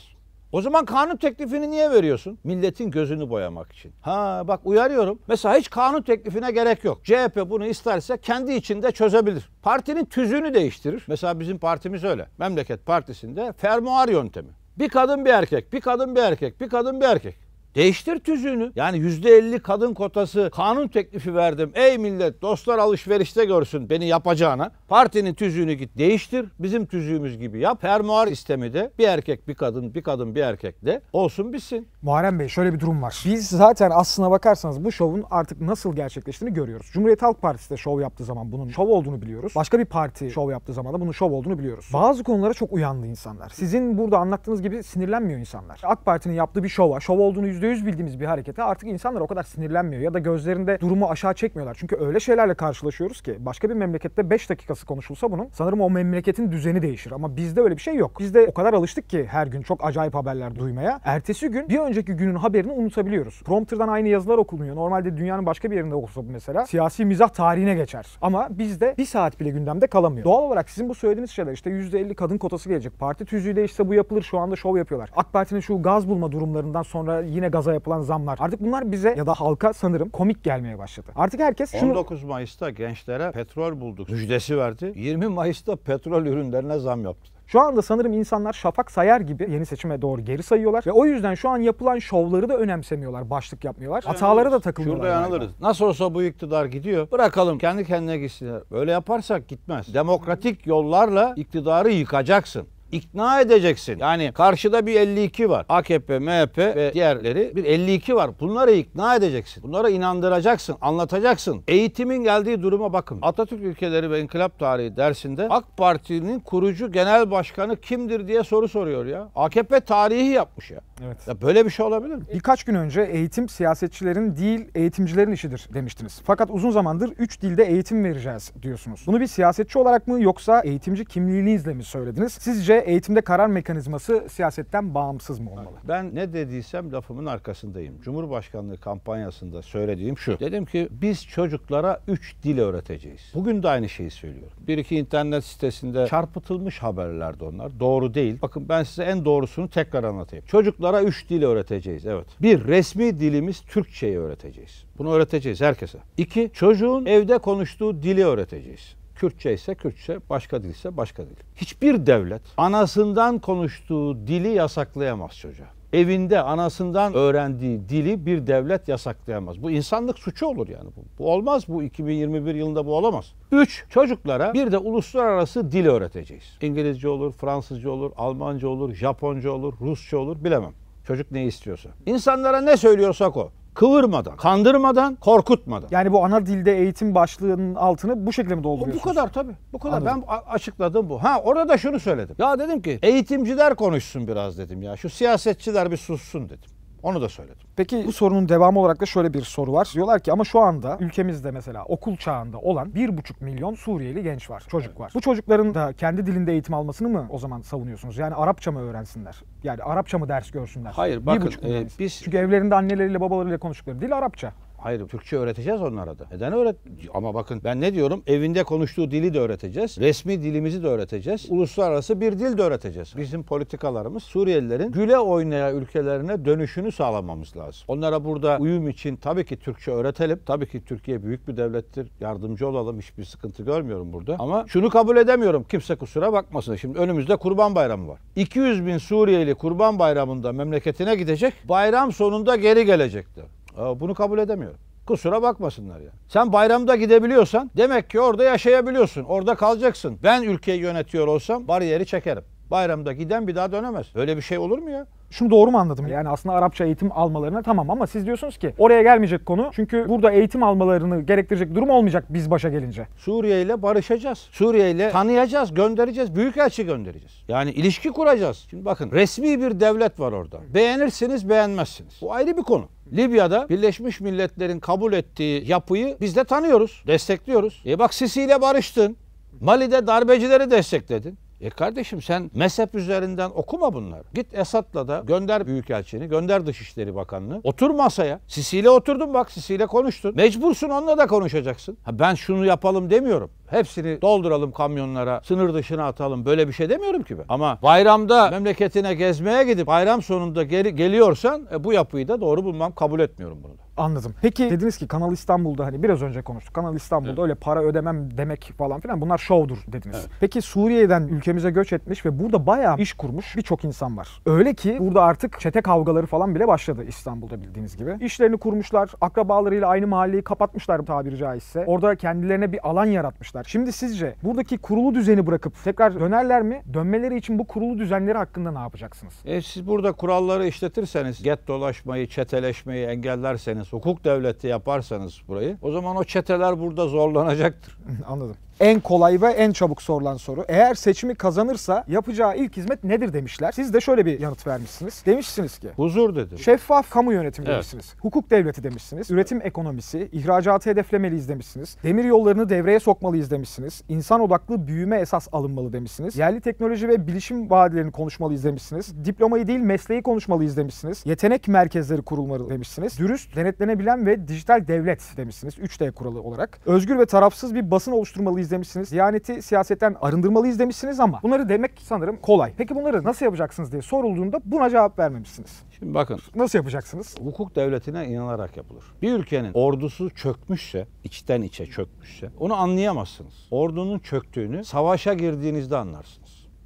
O zaman kanun teklifini niye veriyorsun? Milletin gözünü boyamak için. Ha bak uyarıyorum. Mesela hiç kanun teklifine gerek yok. CHP bunu isterse kendi içinde çözebilir. Partinin tüzüğünü değiştirir. Mesela bizim partimiz öyle. Memleket Partisi'nde fermuar yöntemi. Bir kadın bir erkek, bir kadın bir erkek, bir kadın bir erkek. Değiştir tüzüğünü. Yani yüzde elli kadın kotası kanun teklifi verdim. Ey millet dostlar alışverişte görsün beni yapacağına. Partinin tüzüğünü git değiştir. Bizim tüzüğümüz gibi yap. Fermuar istemi de bir erkek bir kadın bir kadın bir erkek de olsun bitsin. Muharrem Bey şöyle bir durum var. Biz zaten aslına bakarsanız bu şovun artık nasıl gerçekleştiğini görüyoruz. Cumhuriyet Halk Partisi de şov yaptığı zaman bunun şov olduğunu biliyoruz. Başka bir parti şov yaptığı zaman da bunun şov olduğunu biliyoruz. Bazı konulara çok uyandı insanlar. Sizin burada anlattığınız gibi sinirlenmiyor insanlar. AK Parti'nin yaptığı bir şova, şov olduğunu yüzde %100 bildiğimiz bir harekete artık insanlar o kadar sinirlenmiyor ya da gözlerinde durumu aşağı çekmiyorlar. Çünkü öyle şeylerle karşılaşıyoruz ki başka bir memlekette 5 dakikası konuşulsa bunun sanırım o memleketin düzeni değişir. Ama bizde öyle bir şey yok. Bizde o kadar alıştık ki her gün çok acayip haberler duymaya. Ertesi gün bir önceki günün haberini unutabiliyoruz. Prompter'dan aynı yazılar okunuyor. Normalde dünyanın başka bir yerinde okulsa mesela siyasi mizah tarihine geçer. Ama bizde bir saat bile gündemde kalamıyor. Doğal olarak sizin bu söylediğiniz şeyler işte %50 kadın kotası gelecek. Parti tüzüğü değişse bu yapılır. Şu anda şov yapıyorlar. AK Parti'nin şu gaz bulma durumlarından sonra yine gaza yapılan zamlar. Artık bunlar bize ya da halka sanırım komik gelmeye başladı. Artık herkes şunu... 19 Mayıs'ta gençlere petrol bulduk müjdesi verdi. 20 Mayıs'ta petrol ürünlerine zam yaptı. Şu anda sanırım insanlar şafak sayar gibi yeni seçime doğru geri sayıyorlar ve o yüzden şu an yapılan şovları da önemsemiyorlar, başlık yapmıyorlar. Hataları da takılmıyorlar. Şurada yanılırız. Yani. Nasıl olsa bu iktidar gidiyor. Bırakalım kendi kendine gitsinler. Böyle yaparsak gitmez. Demokratik yollarla iktidarı yıkacaksın ikna edeceksin. Yani karşıda bir 52 var. AKP, MHP ve diğerleri bir 52 var. Bunları ikna edeceksin. Bunlara inandıracaksın, anlatacaksın. Eğitimin geldiği duruma bakın. Atatürk ülkeleri ve inkılap tarihi dersinde AK Parti'nin kurucu genel başkanı kimdir diye soru soruyor ya. AKP tarihi yapmış ya. Evet. Ya böyle bir şey olabilir mi? Birkaç gün önce eğitim siyasetçilerin değil eğitimcilerin işidir demiştiniz. Fakat uzun zamandır 3 dilde eğitim vereceğiz diyorsunuz. Bunu bir siyasetçi olarak mı yoksa eğitimci kimliğinizle mi söylediniz? Sizce eğitimde karar mekanizması siyasetten bağımsız mı olmalı? Ben ne dediysem lafımın arkasındayım. Cumhurbaşkanlığı kampanyasında söylediğim şu. Dedim ki biz çocuklara 3 dil öğreteceğiz. Bugün de aynı şeyi söylüyorum. Bir iki internet sitesinde çarpıtılmış haberlerdi onlar. Doğru değil. Bakın ben size en doğrusunu tekrar anlatayım. Çocuklara 3 dil öğreteceğiz. Evet. Bir resmi dilimiz Türkçeyi öğreteceğiz. Bunu öğreteceğiz herkese. İki çocuğun evde konuştuğu dili öğreteceğiz. Kürtçe ise Kürtçe, başka dil ise başka dil. Hiçbir devlet anasından konuştuğu dili yasaklayamaz çocuğa. Evinde anasından öğrendiği dili bir devlet yasaklayamaz. Bu insanlık suçu olur yani. Bu, bu olmaz bu 2021 yılında bu olamaz. Üç, çocuklara bir de uluslararası dil öğreteceğiz. İngilizce olur, Fransızca olur, Almanca olur, Japonca olur, Rusça olur bilemem. Çocuk ne istiyorsa. İnsanlara ne söylüyorsak o kıvırmadan, kandırmadan, korkutmadan. Yani bu ana dilde eğitim başlığının altını bu şekilde mi dolduruyorsunuz? Bu kadar tabii. Bu kadar. Anladım. Ben açıkladım bu. Ha orada şunu söyledim. Ya dedim ki eğitimciler konuşsun biraz dedim ya. Şu siyasetçiler bir sussun dedim. Onu da söyledim. Peki bu sorunun devamı olarak da şöyle bir soru var. Diyorlar ki ama şu anda ülkemizde mesela okul çağında olan 1,5 milyon Suriyeli genç var, çocuk evet. var. Bu çocukların da kendi dilinde eğitim almasını mı o zaman savunuyorsunuz? Yani Arapça mı öğrensinler? Yani Arapça mı ders görsünler? Hayır bakın. E, biz... Çünkü evlerinde anneleriyle babalarıyla konuştukları dil Arapça. Hayır Türkçe öğreteceğiz onlara da. Neden öğret? Ama bakın ben ne diyorum? Evinde konuştuğu dili de öğreteceğiz. Resmi dilimizi de öğreteceğiz. Uluslararası bir dil de öğreteceğiz. Bizim politikalarımız Suriyelilerin güle oynaya ülkelerine dönüşünü sağlamamız lazım. Onlara burada uyum için tabii ki Türkçe öğretelim. Tabii ki Türkiye büyük bir devlettir. Yardımcı olalım. Hiçbir sıkıntı görmüyorum burada. Ama şunu kabul edemiyorum. Kimse kusura bakmasın. Şimdi önümüzde Kurban Bayramı var. 200 bin Suriyeli Kurban Bayramı'nda memleketine gidecek. Bayram sonunda geri gelecekler. Bunu kabul edemiyorum. Kusura bakmasınlar ya. Sen bayramda gidebiliyorsan demek ki orada yaşayabiliyorsun. Orada kalacaksın. Ben ülkeyi yönetiyor olsam bariyeri çekerim. Bayramda giden bir daha dönemez. Öyle bir şey olur mu ya? Şunu doğru mu anladım? Yani aslında Arapça eğitim almalarına tamam ama siz diyorsunuz ki oraya gelmeyecek konu. Çünkü burada eğitim almalarını gerektirecek durum olmayacak biz başa gelince. Suriye ile barışacağız. Suriye ile tanıyacağız, göndereceğiz. Büyükelçi göndereceğiz. Yani ilişki kuracağız. Şimdi bakın resmi bir devlet var orada. Beğenirsiniz, beğenmezsiniz. Bu ayrı bir konu. Libya'da Birleşmiş Milletler'in kabul ettiği yapıyı biz de tanıyoruz, destekliyoruz. E bak Sisi ile barıştın. Mali'de darbecileri destekledin. E kardeşim sen mezhep üzerinden okuma bunları. Git esatla da gönder Büyükelçini, gönder Dışişleri bakanlığı Otur masaya. Sisi'yle oturdun bak, Sisi'yle konuştun. Mecbursun onunla da konuşacaksın. Ha ben şunu yapalım demiyorum. Hepsini dolduralım kamyonlara, sınır dışına atalım. Böyle bir şey demiyorum ki ben. Ama bayramda memleketine gezmeye gidip bayram sonunda geri geliyorsan e, bu yapıyı da doğru bulmam, kabul etmiyorum bunu da. Anladım. Peki dediniz ki Kanal İstanbul'da hani biraz önce konuştuk. Kanal İstanbul'da evet. öyle para ödemem demek falan filan bunlar şovdur dediniz. Evet. Peki Suriye'den ülkemize göç etmiş ve burada bayağı iş kurmuş birçok insan var. Öyle ki burada artık çete kavgaları falan bile başladı İstanbul'da bildiğiniz gibi. İşlerini kurmuşlar, akrabalarıyla aynı mahalleyi kapatmışlar tabiri caizse. Orada kendilerine bir alan yaratmışlar. Şimdi sizce buradaki kurulu düzeni bırakıp tekrar dönerler mi? Dönmeleri için bu kurulu düzenleri hakkında ne yapacaksınız? E, siz burada kuralları işletirseniz, get dolaşmayı, çeteleşmeyi engellerseniz ederseniz, hukuk devleti yaparsanız burayı o zaman o çeteler burada zorlanacaktır. Anladım en kolay ve en çabuk sorulan soru. Eğer seçimi kazanırsa yapacağı ilk hizmet nedir demişler. Siz de şöyle bir yanıt vermişsiniz. Demişsiniz ki Huzur dedi. şeffaf kamu yönetimi Evet. demişsiniz. Hukuk devleti demişsiniz. Üretim ekonomisi, ihracatı hedeflemeliyiz demişsiniz. Demir yollarını devreye sokmalıyız demişsiniz. İnsan odaklı büyüme esas alınmalı demişsiniz. Yerli teknoloji ve bilişim vadilerini konuşmalıyız demişsiniz. Diplomayı değil mesleği konuşmalıyız demişsiniz. Yetenek merkezleri kurulmalı demişsiniz. Dürüst, denetlenebilen ve dijital devlet demişsiniz. 3D kuralı olarak. Özgür ve tarafsız bir basın oluşturmalıyız arındırmalıyız demişsiniz. Diyaneti siyasetten arındırmalıyız demişsiniz ama bunları demek sanırım kolay. Peki bunları nasıl yapacaksınız diye sorulduğunda buna cevap vermemişsiniz. Şimdi bakın. Nasıl yapacaksınız? Hukuk devletine inanarak yapılır. Bir ülkenin ordusu çökmüşse, içten içe çökmüşse onu anlayamazsınız. Ordunun çöktüğünü savaşa girdiğinizde anlarsın.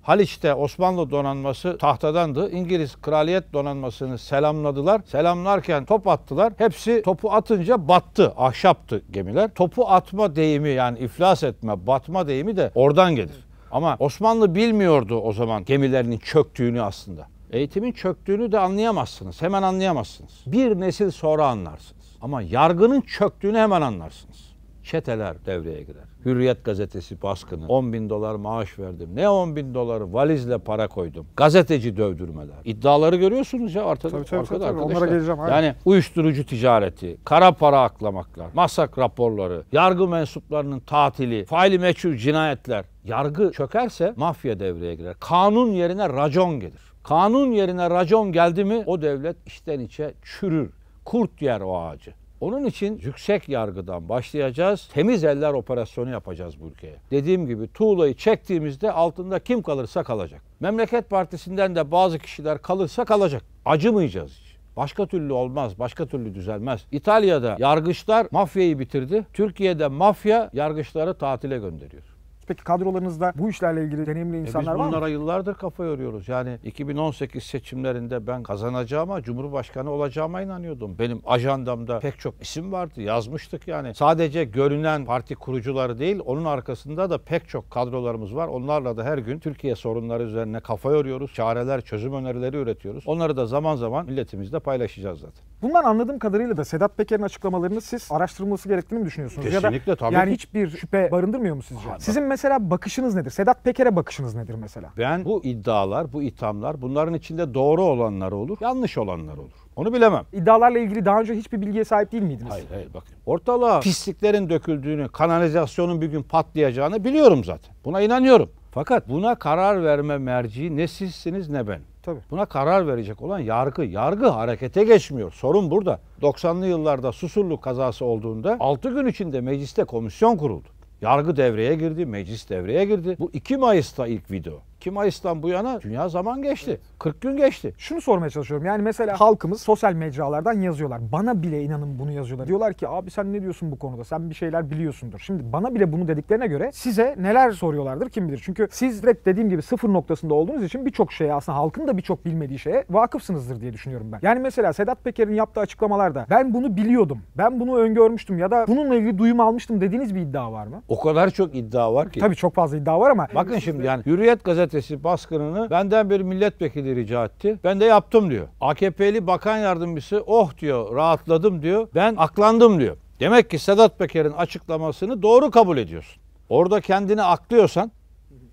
Haliç'te Osmanlı donanması tahtadandı. İngiliz kraliyet donanmasını selamladılar. Selamlarken top attılar. Hepsi topu atınca battı. Ahşaptı gemiler. Topu atma deyimi yani iflas etme, batma deyimi de oradan gelir. Ama Osmanlı bilmiyordu o zaman gemilerinin çöktüğünü aslında. Eğitimin çöktüğünü de anlayamazsınız. Hemen anlayamazsınız. Bir nesil sonra anlarsınız. Ama yargının çöktüğünü hemen anlarsınız çeteler devreye girer. Hürriyet gazetesi baskını, 10 bin dolar maaş verdim. Ne 10 bin doları valizle para koydum. Gazeteci dövdürmeler. İddiaları görüyorsunuz ya artık. Tabii, tabii, arkada tabii, arkadaşlar. Onlara geleceğim. Aynen. Yani uyuşturucu ticareti, kara para aklamaklar, masak raporları, yargı mensuplarının tatili, faili meçhul cinayetler. Yargı çökerse mafya devreye girer. Kanun yerine racon gelir. Kanun yerine racon geldi mi o devlet içten içe çürür. Kurt yer o ağacı. Onun için yüksek yargıdan başlayacağız. Temiz eller operasyonu yapacağız bu ülkeye. Dediğim gibi tuğlayı çektiğimizde altında kim kalırsa kalacak. Memleket Partisi'nden de bazı kişiler kalırsa kalacak. Acımayacağız hiç. Başka türlü olmaz, başka türlü düzelmez. İtalya'da yargıçlar mafyayı bitirdi. Türkiye'de mafya yargıçları tatile gönderiyor. Peki kadrolarınızda bu işlerle ilgili deneyimli insanlar e biz var mı? bunlara yıllardır kafa yoruyoruz. Yani 2018 seçimlerinde ben kazanacağıma, Cumhurbaşkanı olacağıma inanıyordum. Benim ajandamda pek çok isim vardı. Yazmıştık yani. Sadece görünen parti kurucuları değil, onun arkasında da pek çok kadrolarımız var. Onlarla da her gün Türkiye sorunları üzerine kafa yoruyoruz. Çareler, çözüm önerileri üretiyoruz. Onları da zaman zaman milletimizle paylaşacağız zaten. Bundan anladığım kadarıyla da Sedat Peker'in açıklamalarını siz araştırılması gerektiğini mi düşünüyorsunuz? Kesinlikle ya da, tabii. Yani hiçbir şüphe barındırmıyor mu sizce? Aha, Sizin mesela bakışınız nedir? Sedat Peker'e bakışınız nedir mesela? Ben bu iddialar, bu ithamlar bunların içinde doğru olanlar olur, yanlış olanlar olur. Onu bilemem. İddialarla ilgili daha önce hiçbir bilgiye sahip değil miydiniz? Hayır hayır bakın. Ortalığa pisliklerin döküldüğünü, kanalizasyonun bir gün patlayacağını biliyorum zaten. Buna inanıyorum. Fakat buna karar verme merci ne sizsiniz ne ben. Tabii. Buna karar verecek olan yargı. Yargı harekete geçmiyor. Sorun burada. 90'lı yıllarda Susurluk kazası olduğunda 6 gün içinde mecliste komisyon kuruldu. Yargı devreye girdi, meclis devreye girdi. Bu 2 Mayıs'ta ilk video. 2 Mayıs'tan bu yana dünya zaman geçti. Evet. 40 gün geçti. Şunu sormaya çalışıyorum. Yani mesela halkımız sosyal mecralardan yazıyorlar. Bana bile inanın bunu yazıyorlar. Diyorlar ki abi sen ne diyorsun bu konuda? Sen bir şeyler biliyorsundur. Şimdi bana bile bunu dediklerine göre size neler soruyorlardır kim bilir. Çünkü siz direkt dediğim gibi sıfır noktasında olduğunuz için birçok şeye aslında halkın da birçok bilmediği şeye vakıfsınızdır diye düşünüyorum ben. Yani mesela Sedat Peker'in yaptığı açıklamalarda ben bunu biliyordum. Ben bunu öngörmüştüm ya da bununla ilgili duyum almıştım dediğiniz bir iddia var mı? O kadar çok iddia var ki. Tabii çok fazla iddia var ama. Bakın şimdi yani Hürriyet gazetesi gazetesi baskınını benden bir milletvekili rica etti. Ben de yaptım diyor. AKP'li bakan yardımcısı oh diyor rahatladım diyor. Ben aklandım diyor. Demek ki Sedat Peker'in açıklamasını doğru kabul ediyorsun. Orada kendini aklıyorsan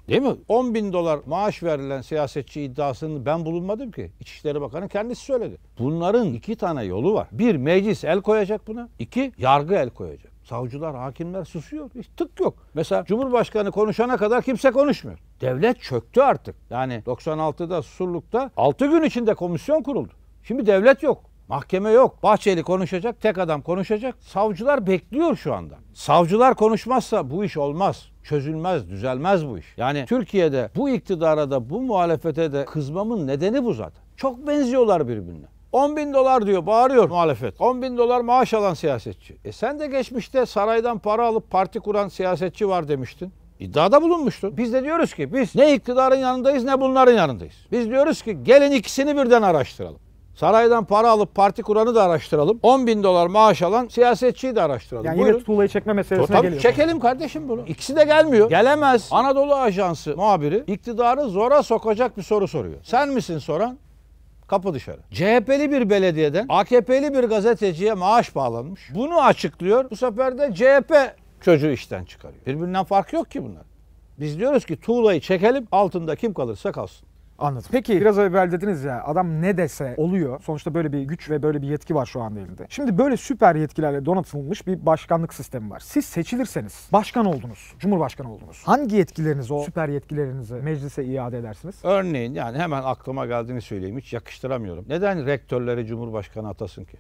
Değil mi? 10 bin dolar maaş verilen siyasetçi iddiasını ben bulunmadım ki. İçişleri Bakanı kendisi söyledi. Bunların iki tane yolu var. Bir, meclis el koyacak buna. İki, yargı el koyacak. Savcılar, hakimler susuyor. Hiç tık yok. Mesela Cumhurbaşkanı konuşana kadar kimse konuşmuyor. Devlet çöktü artık. Yani 96'da Surluk'ta 6 gün içinde komisyon kuruldu. Şimdi devlet yok. Mahkeme yok. Bahçeli konuşacak, tek adam konuşacak. Savcılar bekliyor şu anda. Savcılar konuşmazsa bu iş olmaz. Çözülmez, düzelmez bu iş. Yani Türkiye'de bu iktidara da bu muhalefete de kızmamın nedeni bu zaten. Çok benziyorlar birbirine. 10 bin dolar diyor bağırıyor muhalefet. 10 bin dolar maaş alan siyasetçi. E sen de geçmişte saraydan para alıp parti kuran siyasetçi var demiştin. İddiada bulunmuştun. Biz de diyoruz ki biz ne iktidarın yanındayız ne bunların yanındayız. Biz diyoruz ki gelin ikisini birden araştıralım. Saraydan para alıp parti kuranı da araştıralım. 10 bin dolar maaş alan siyasetçiyi de araştıralım. Yani Buyurun. yine tuğlayı çekme meselesine Tabii geliyor. Çekelim kardeşim bunu. İkisi de gelmiyor. Gelemez. Anadolu Ajansı muhabiri iktidarı zora sokacak bir soru soruyor. Sen misin soran? Kapı dışarı. CHP'li bir belediyeden AKP'li bir gazeteciye maaş bağlanmış. Bunu açıklıyor. Bu sefer de CHP çocuğu işten çıkarıyor. Birbirinden fark yok ki bunlar. Biz diyoruz ki tuğlayı çekelim altında kim kalırsa kalsın. Anladım. Peki biraz evvel dediniz ya adam ne dese oluyor. Sonuçta böyle bir güç ve böyle bir yetki var şu an elinde. Şimdi böyle süper yetkilerle donatılmış bir başkanlık sistemi var. Siz seçilirseniz başkan oldunuz, cumhurbaşkanı oldunuz. Hangi yetkilerinizi o süper yetkilerinizi meclise iade edersiniz? Örneğin yani hemen aklıma geldiğini söyleyeyim hiç yakıştıramıyorum. Neden rektörleri cumhurbaşkanı atasın ki?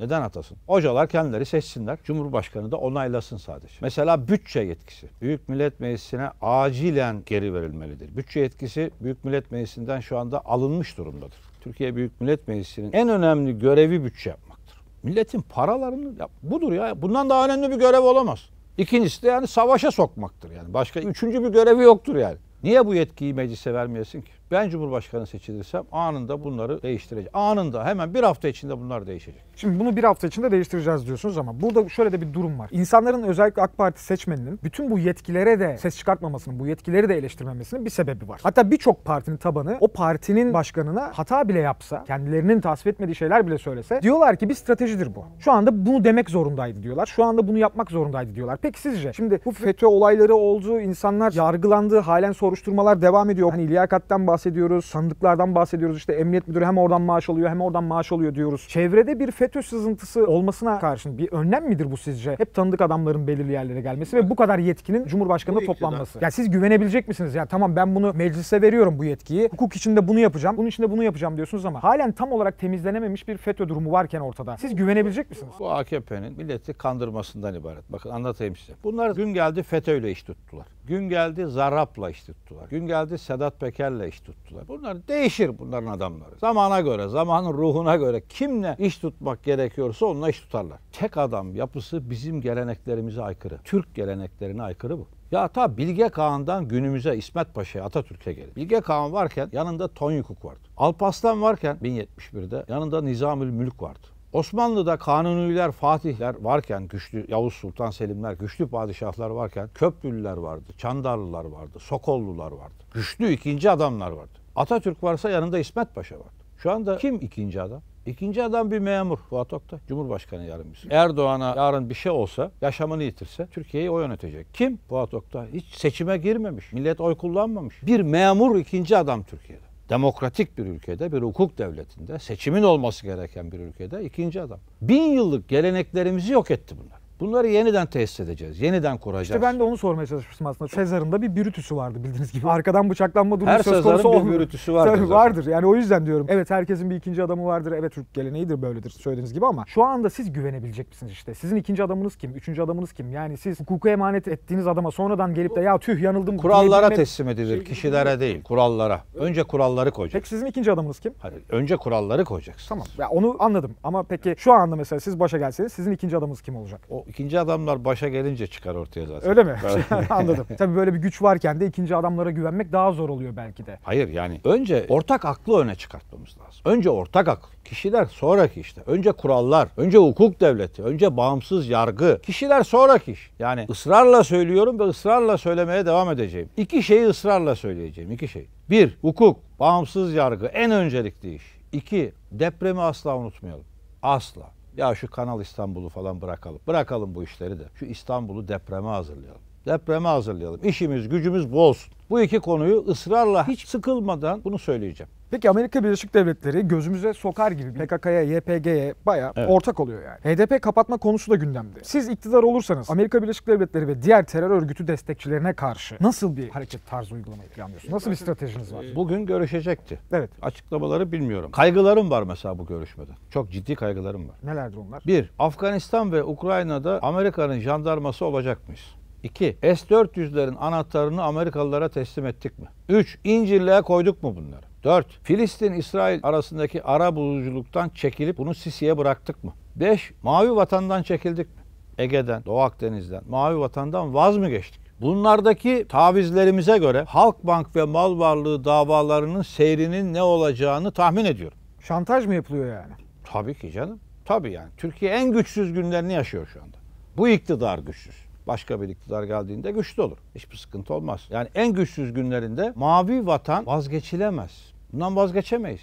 Neden atasın? Hocalar kendileri seçsinler. Cumhurbaşkanı da onaylasın sadece. Mesela bütçe yetkisi. Büyük Millet Meclisi'ne acilen geri verilmelidir. Bütçe yetkisi Büyük Millet Meclisi'nden şu anda alınmış durumdadır. Türkiye Büyük Millet Meclisi'nin en önemli görevi bütçe yapmaktır. Milletin paralarını ya budur ya. Bundan daha önemli bir görev olamaz. İkincisi de yani savaşa sokmaktır yani. Başka üçüncü bir görevi yoktur yani. Niye bu yetkiyi meclise vermiyorsun ki? Ben Cumhurbaşkanı seçilirsem anında bunları değiştireceğim. Anında hemen bir hafta içinde bunlar değişecek. Şimdi bunu bir hafta içinde değiştireceğiz diyorsunuz ama burada şöyle de bir durum var. İnsanların özellikle AK Parti seçmeninin bütün bu yetkilere de ses çıkartmamasının, bu yetkileri de eleştirmemesinin bir sebebi var. Hatta birçok partinin tabanı o partinin başkanına hata bile yapsa, kendilerinin tasvip etmediği şeyler bile söylese diyorlar ki bir stratejidir bu. Şu anda bunu demek zorundaydı diyorlar. Şu anda bunu yapmak zorundaydı diyorlar. Peki sizce şimdi bu FETÖ olayları oldu, insanlar yargılandı, halen soruşturmalar devam ediyor. Hani liyakattan bahsediyor bahsediyoruz, sandıklardan bahsediyoruz. İşte emniyet müdürü hem oradan maaş alıyor hem oradan maaş alıyor diyoruz. Çevrede bir FETÖ sızıntısı olmasına karşın bir önlem midir bu sizce? Hep tanıdık adamların belirli yerlere gelmesi ve bu kadar yetkinin Cumhurbaşkanı'na toplanması. Ya siz güvenebilecek misiniz? Ya tamam ben bunu meclise veriyorum bu yetkiyi. Hukuk içinde bunu yapacağım. Bunun içinde bunu yapacağım diyorsunuz ama halen tam olarak temizlenememiş bir FETÖ durumu varken ortada. Siz güvenebilecek misiniz? Bu AKP'nin milleti kandırmasından ibaret. Bakın anlatayım size. Bunlar gün geldi FETÖ ile iş tuttular. Gün geldi Zarap'la iş tuttular. Gün geldi Sedat Peker'le iş tuttular. Bunlar değişir bunların adamları. Zamana göre, zamanın ruhuna göre kimle iş tutmak gerekiyorsa onunla iş tutarlar. Tek adam yapısı bizim geleneklerimize aykırı. Türk geleneklerine aykırı bu. Ya ta Bilge Kağan'dan günümüze İsmet Paşa'ya Atatürk'e gelir. Bilge Kağan varken yanında Tonyukuk vardı. Alparslan varken 1071'de yanında Nizamül Mülk vardı. Osmanlı'da Kanuniler, Fatihler varken, güçlü Yavuz Sultan Selimler, güçlü padişahlar varken Köprülüler vardı, Çandarlılar vardı, Sokollular vardı. Güçlü ikinci adamlar vardı. Atatürk varsa yanında İsmet Paşa vardı. Şu anda kim ikinci adam? İkinci adam bir memur Fuat Oktay. Cumhurbaşkanı yardımcısı. Erdoğan'a yarın bir şey olsa, yaşamını yitirse Türkiye'yi o yönetecek. Kim? Fuat Oktay. Hiç seçime girmemiş. Millet oy kullanmamış. Bir memur ikinci adam Türkiye'de demokratik bir ülkede, bir hukuk devletinde, seçimin olması gereken bir ülkede ikinci adam. Bin yıllık geleneklerimizi yok etti bunlar. Bunları yeniden tesis edeceğiz. Yeniden kuracağız. İşte ben de onu sormaya çalışmıştım aslında. Sezar'ın da bir bürütüsü vardı bildiğiniz gibi. Arkadan bıçaklanma durumu Her söz konusu olmuyor. bir bürütüsü vardır. Tabii vardır. Yani o yüzden diyorum. Evet herkesin bir ikinci adamı vardır. Evet Türk geleneğidir böyledir söylediğiniz gibi ama şu anda siz güvenebilecek misiniz işte? Sizin ikinci adamınız kim? Üçüncü adamınız kim? Yani siz hukuku emanet ettiğiniz adama sonradan gelip de ya tüh yanıldım. Kurallara diyebilme... teslim edilir. Şey, kişilere değil. Kurallara. Önce kuralları koyacaksın. Peki sizin ikinci adamınız kim? Hayır, önce kuralları koyacaksın. Tamam. Ya onu anladım ama peki şu anda mesela siz başa gelseniz sizin ikinci adamınız kim olacak? O ikinci adamlar başa gelince çıkar ortaya zaten. Öyle mi? Anladım. Tabii böyle bir güç varken de ikinci adamlara güvenmek daha zor oluyor belki de. Hayır yani önce ortak aklı öne çıkartmamız lazım. Önce ortak akıl. Kişiler sonraki işte. Önce kurallar, önce hukuk devleti, önce bağımsız yargı. Kişiler sonraki iş. Yani ısrarla söylüyorum ve ısrarla söylemeye devam edeceğim. İki şeyi ısrarla söyleyeceğim. İki şey. Bir, hukuk, bağımsız yargı en öncelikli iş. İki, depremi asla unutmayalım. Asla. Ya şu Kanal İstanbul'u falan bırakalım. Bırakalım bu işleri de. Şu İstanbul'u depreme hazırlayalım. Depreme hazırlayalım. İşimiz gücümüz bu olsun. Bu iki konuyu ısrarla hiç sıkılmadan bunu söyleyeceğim. Peki Amerika Birleşik Devletleri gözümüze sokar gibi PKK'ya, YPG'ye baya evet. ortak oluyor yani. HDP kapatma konusu da gündemde. Siz iktidar olursanız Amerika Birleşik Devletleri ve diğer terör örgütü destekçilerine karşı nasıl bir hareket tarzı uygulamayı planlıyorsunuz? Nasıl bir stratejiniz var? E, bugün görüşecekti. Evet. Açıklamaları bilmiyorum. Kaygılarım var mesela bu görüşmede. Çok ciddi kaygılarım var. Nelerdir onlar? Bir, Afganistan ve Ukrayna'da Amerika'nın jandarması olacak mıyız? 2. S-400'lerin anahtarını Amerikalılara teslim ettik mi? 3. İncirliğe koyduk mu bunları? 4. Filistin-İsrail arasındaki ara buluculuktan çekilip bunu Sisi'ye bıraktık mı? 5. Mavi vatandan çekildik mi? Ege'den, Doğu Akdeniz'den, Mavi vatandan vaz mı geçtik? Bunlardaki tavizlerimize göre Halkbank ve mal varlığı davalarının seyrinin ne olacağını tahmin ediyorum. Şantaj mı yapılıyor yani? Tabii ki canım. Tabii yani. Türkiye en güçsüz günlerini yaşıyor şu anda. Bu iktidar güçsüz başka bir iktidar geldiğinde güçlü olur. Hiçbir sıkıntı olmaz. Yani en güçsüz günlerinde mavi vatan vazgeçilemez. Bundan vazgeçemeyiz.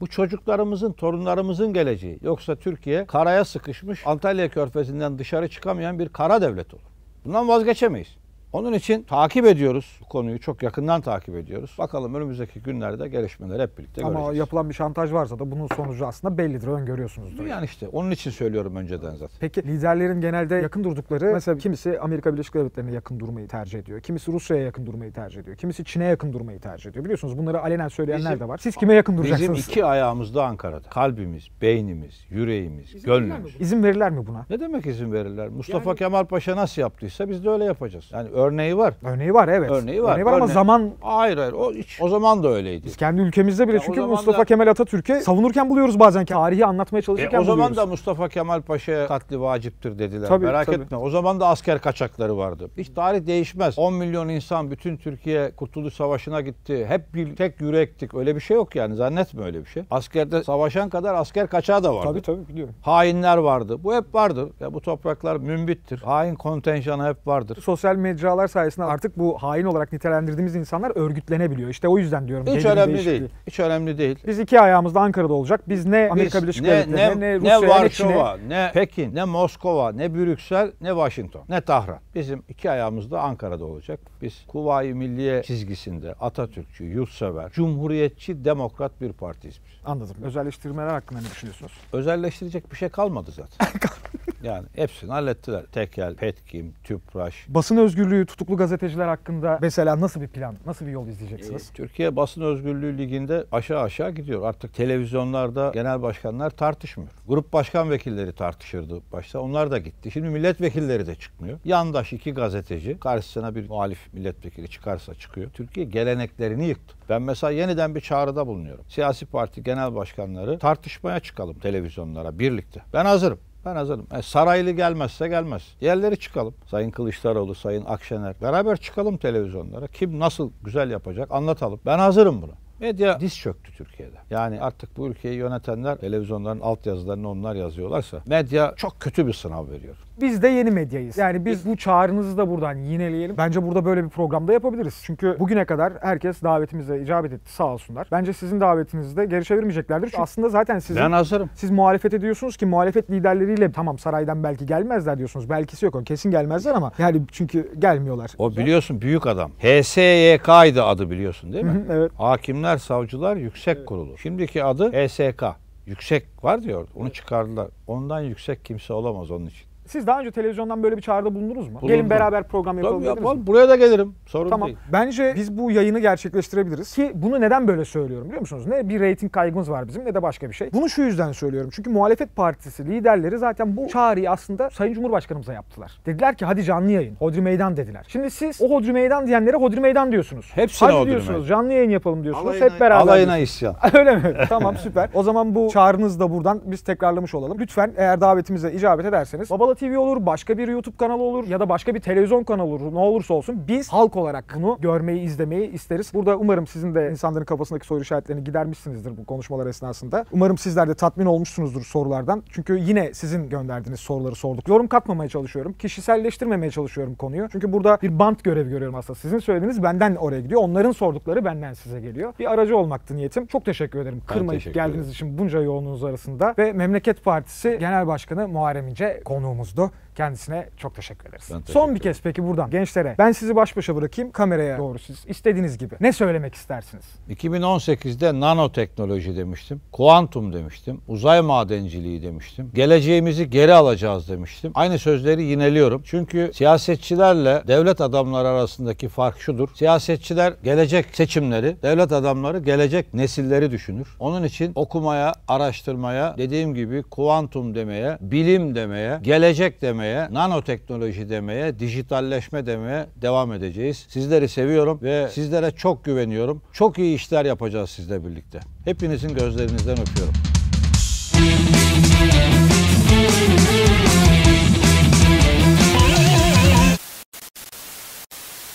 Bu çocuklarımızın, torunlarımızın geleceği. Yoksa Türkiye karaya sıkışmış, Antalya körfezinden dışarı çıkamayan bir kara devlet olur. Bundan vazgeçemeyiz. Onun için takip ediyoruz bu konuyu çok yakından takip ediyoruz. Bakalım önümüzdeki günlerde gelişmeleri hep birlikte Ama göreceğiz. Ama yapılan bir şantaj varsa da bunun sonucu aslında bellidir, öngörüyorsunuzdur. Yani işte onun için söylüyorum önceden zaten. Peki liderlerin genelde yakın durdukları mesela kimisi Amerika Birleşik Devletleri'ne yakın durmayı tercih ediyor. Kimisi Rusya'ya yakın durmayı tercih ediyor. Kimisi Çin'e yakın durmayı tercih ediyor. Biliyorsunuz bunları alenen söyleyenler bizim, de var. Siz kime yakın duracaksınız? Bizim iki ayağımız da Ankara'da. Kalbimiz, beynimiz, yüreğimiz, izin gönlümüz. İzin verirler mi buna? Ne demek izin verirler? Mustafa yani... Kemal Paşa nasıl yaptıysa biz de öyle yapacağız. Yani Örneği var. Örneği var evet. Örneği var. Örneği var ama zaman... Hayır hayır o, hiç... o zaman da öyleydi. Biz kendi ülkemizde bile ya çünkü Mustafa da... Kemal Atatürk'e savunurken buluyoruz bazen tarihi anlatmaya çalışırken e, O zaman buluyoruz. da Mustafa Kemal Paşa'ya katli vaciptir dediler tabii, merak tabii. etme. O zaman da asker kaçakları vardı. Hiç tarih değişmez. 10 milyon insan bütün Türkiye Kurtuluş Savaşı'na gitti. Hep bir tek yürektik. Öyle bir şey yok yani zannetme öyle bir şey. Askerde savaşan kadar asker kaçağı da vardı. Tabii tabii biliyorum. Hainler vardı. Bu hep vardır. Ya bu topraklar mümbittir. Hain kontenjanı hep vardır. Sosyal medya cezalar sayesinde artık bu hain olarak nitelendirdiğimiz insanlar örgütlenebiliyor. İşte o yüzden diyorum. Hiç önemli değişikliği. değil. Hiç önemli değil. Biz iki ayağımızda Ankara'da olacak. Biz ne Amerika Biz, Birleşik Devletleri'ne, ne, ne, ne Rusya, ne Varşova, ne, ne Pekin, ne Moskova, ne Brüksel, ne Washington, ne Tahran. Bizim iki ayağımızda Ankara'da olacak. Biz Kuvayi Milliye çizgisinde Atatürkçü, yurtsever, cumhuriyetçi, demokrat bir partiyiz Anladım. Özelleştirmeler hakkında ne düşünüyorsunuz? Özelleştirecek bir şey kalmadı zaten. yani hepsini hallettiler. Tekel, Petkim, Tüpraş. Basın özgürlüğü tutukluyu, tutuklu gazeteciler hakkında mesela nasıl bir plan, nasıl bir yol izleyeceksiniz? E, Türkiye Basın Özgürlüğü Ligi'nde aşağı aşağı gidiyor. Artık televizyonlarda genel başkanlar tartışmıyor. Grup başkan vekilleri tartışırdı başta. Onlar da gitti. Şimdi milletvekilleri de çıkmıyor. Yandaş iki gazeteci karşısına bir muhalif milletvekili çıkarsa çıkıyor. Türkiye geleneklerini yıktı. Ben mesela yeniden bir çağrıda bulunuyorum. Siyasi parti genel başkanları tartışmaya çıkalım televizyonlara birlikte. Ben hazırım. Ben hazırım. E, saraylı gelmezse gelmez. Diğerleri çıkalım. Sayın Kılıçdaroğlu, Sayın Akşener. Beraber çıkalım televizyonlara. Kim nasıl güzel yapacak anlatalım. Ben hazırım buna. Medya diz çöktü Türkiye'de. Yani artık bu ülkeyi yönetenler televizyonların altyazılarını onlar yazıyorlarsa medya çok kötü bir sınav veriyor. Biz de yeni medyayız. Yani biz bu çağrınızı da buradan yineleyelim. Bence burada böyle bir programda yapabiliriz. Çünkü bugüne kadar herkes davetimize icabet etti sağ olsunlar. Bence sizin davetinizi de geri çevirmeyeceklerdir. Çünkü aslında zaten sizin, ben hazırım. siz muhalefet ediyorsunuz ki muhalefet liderleriyle tamam saraydan belki gelmezler diyorsunuz. Belkisi yok. Kesin gelmezler ama yani çünkü gelmiyorlar. O biliyorsun büyük adam. HSYK'ydı adı biliyorsun değil mi? evet. Hakimler Hakimler Savcılar Yüksek evet. Kurulu. Şimdiki adı ESK. Yüksek var diyor. Onu evet. çıkardılar. Ondan yüksek kimse olamaz onun için. Siz daha önce televizyondan böyle bir çağrıda bulundunuz mu? Bulundum. Gelin beraber program yapalım Tabii yapalım. Mi? Buraya da gelirim. Sorun tamam. değil. Bence biz bu yayını gerçekleştirebiliriz. Ki bunu neden böyle söylüyorum biliyor musunuz? Ne bir reyting kaygımız var bizim ne de başka bir şey. Bunu şu yüzden söylüyorum. Çünkü muhalefet partisi liderleri zaten bu çağrıyı aslında Sayın Cumhurbaşkanımıza yaptılar. Dediler ki hadi canlı yayın. Hodri meydan dediler. Şimdi siz o hodri meydan diyenlere hodri meydan diyorsunuz. Hepsine hodri diyorsunuz. Meydan. Canlı yayın yapalım diyorsunuz. Alayına, Hep beraber. Alayına isyan. Öyle mi? tamam süper. O zaman bu çağrınızı da buradan biz tekrarlamış olalım. Lütfen eğer davetimize icabet ederseniz Babalat TV olur, başka bir YouTube kanalı olur ya da başka bir televizyon kanalı olur. Ne olursa olsun biz halk olarak bunu görmeyi, izlemeyi isteriz. Burada umarım sizin de insanların kafasındaki soru işaretlerini gidermişsinizdir bu konuşmalar esnasında. Umarım sizler de tatmin olmuşsunuzdur sorulardan. Çünkü yine sizin gönderdiğiniz soruları sorduk. Yorum katmamaya çalışıyorum. Kişiselleştirmemeye çalışıyorum konuyu. Çünkü burada bir bant görevi görüyorum aslında. Sizin söylediğiniz benden oraya gidiyor. Onların sordukları benden size geliyor. Bir aracı olmaktı niyetim. Çok teşekkür ederim. Ben Kırmayıp geldiğiniz için bunca yoğunluğunuz arasında ve Memleket Partisi Genel Başkanı Muharrem İnce konuğumuz. до Kendisine çok teşekkür ederiz. Ben teşekkür Son bir kez peki buradan gençlere ben sizi baş başa bırakayım kameraya doğru siz istediğiniz gibi. Ne söylemek istersiniz? 2018'de nanoteknoloji demiştim. Kuantum demiştim. Uzay madenciliği demiştim. Geleceğimizi geri alacağız demiştim. Aynı sözleri yineliyorum. Çünkü siyasetçilerle devlet adamları arasındaki fark şudur. Siyasetçiler gelecek seçimleri, devlet adamları gelecek nesilleri düşünür. Onun için okumaya, araştırmaya, dediğim gibi kuantum demeye, bilim demeye, gelecek demeye demeye, nanoteknoloji demeye, dijitalleşme demeye devam edeceğiz. Sizleri seviyorum ve sizlere çok güveniyorum. Çok iyi işler yapacağız sizle birlikte. Hepinizin gözlerinizden öpüyorum.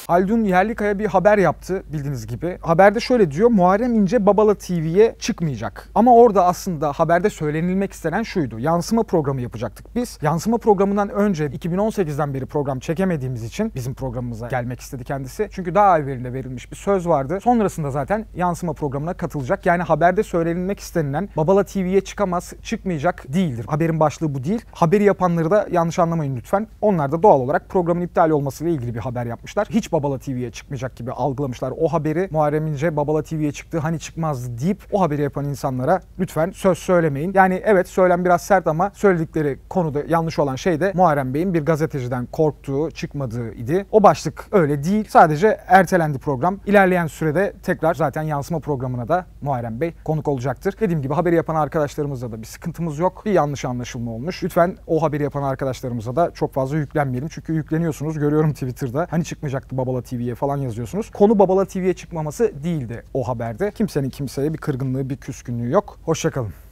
Haldun Yerlikaya bir haber yaptı bildiğiniz gibi. Haberde şöyle diyor Muharrem İnce Babala TV'ye çıkmayacak. Ama orada aslında haberde söylenilmek istenen şuydu. Yansıma programı yapacaktık biz. Yansıma programından önce 2018'den beri program çekemediğimiz için bizim programımıza gelmek istedi kendisi. Çünkü daha evvelinde verilmiş bir söz vardı. Sonrasında zaten yansıma programına katılacak. Yani haberde söylenilmek istenilen Babala TV'ye çıkamaz, çıkmayacak değildir. Haberin başlığı bu değil. Haberi yapanları da yanlış anlamayın lütfen. Onlar da doğal olarak programın iptal olmasıyla ilgili bir haber yapmışlar. Hiç Babala TV'ye çıkmayacak gibi algılamışlar. O haberi Muharrem İnce Babala TV'ye çıktı hani çıkmaz deyip o haberi yapan insanlara lütfen söz söylemeyin. Yani evet söylen biraz sert ama söyledikleri konuda yanlış olan şey de Muharrem Bey'in bir gazeteciden korktuğu, çıkmadığı idi. O başlık öyle değil. Sadece ertelendi program. İlerleyen sürede tekrar zaten yansıma programına da Muharrem Bey konuk olacaktır. Dediğim gibi haberi yapan arkadaşlarımızla da bir sıkıntımız yok. Bir yanlış anlaşılma olmuş. Lütfen o haberi yapan arkadaşlarımıza da çok fazla yüklenmeyelim. Çünkü yükleniyorsunuz. Görüyorum Twitter'da. Hani çıkmayacaktı baba Babala TV'ye falan yazıyorsunuz. Konu Babala TV'ye çıkmaması değildi o haberde. Kimsenin kimseye bir kırgınlığı, bir küskünlüğü yok. Hoşçakalın.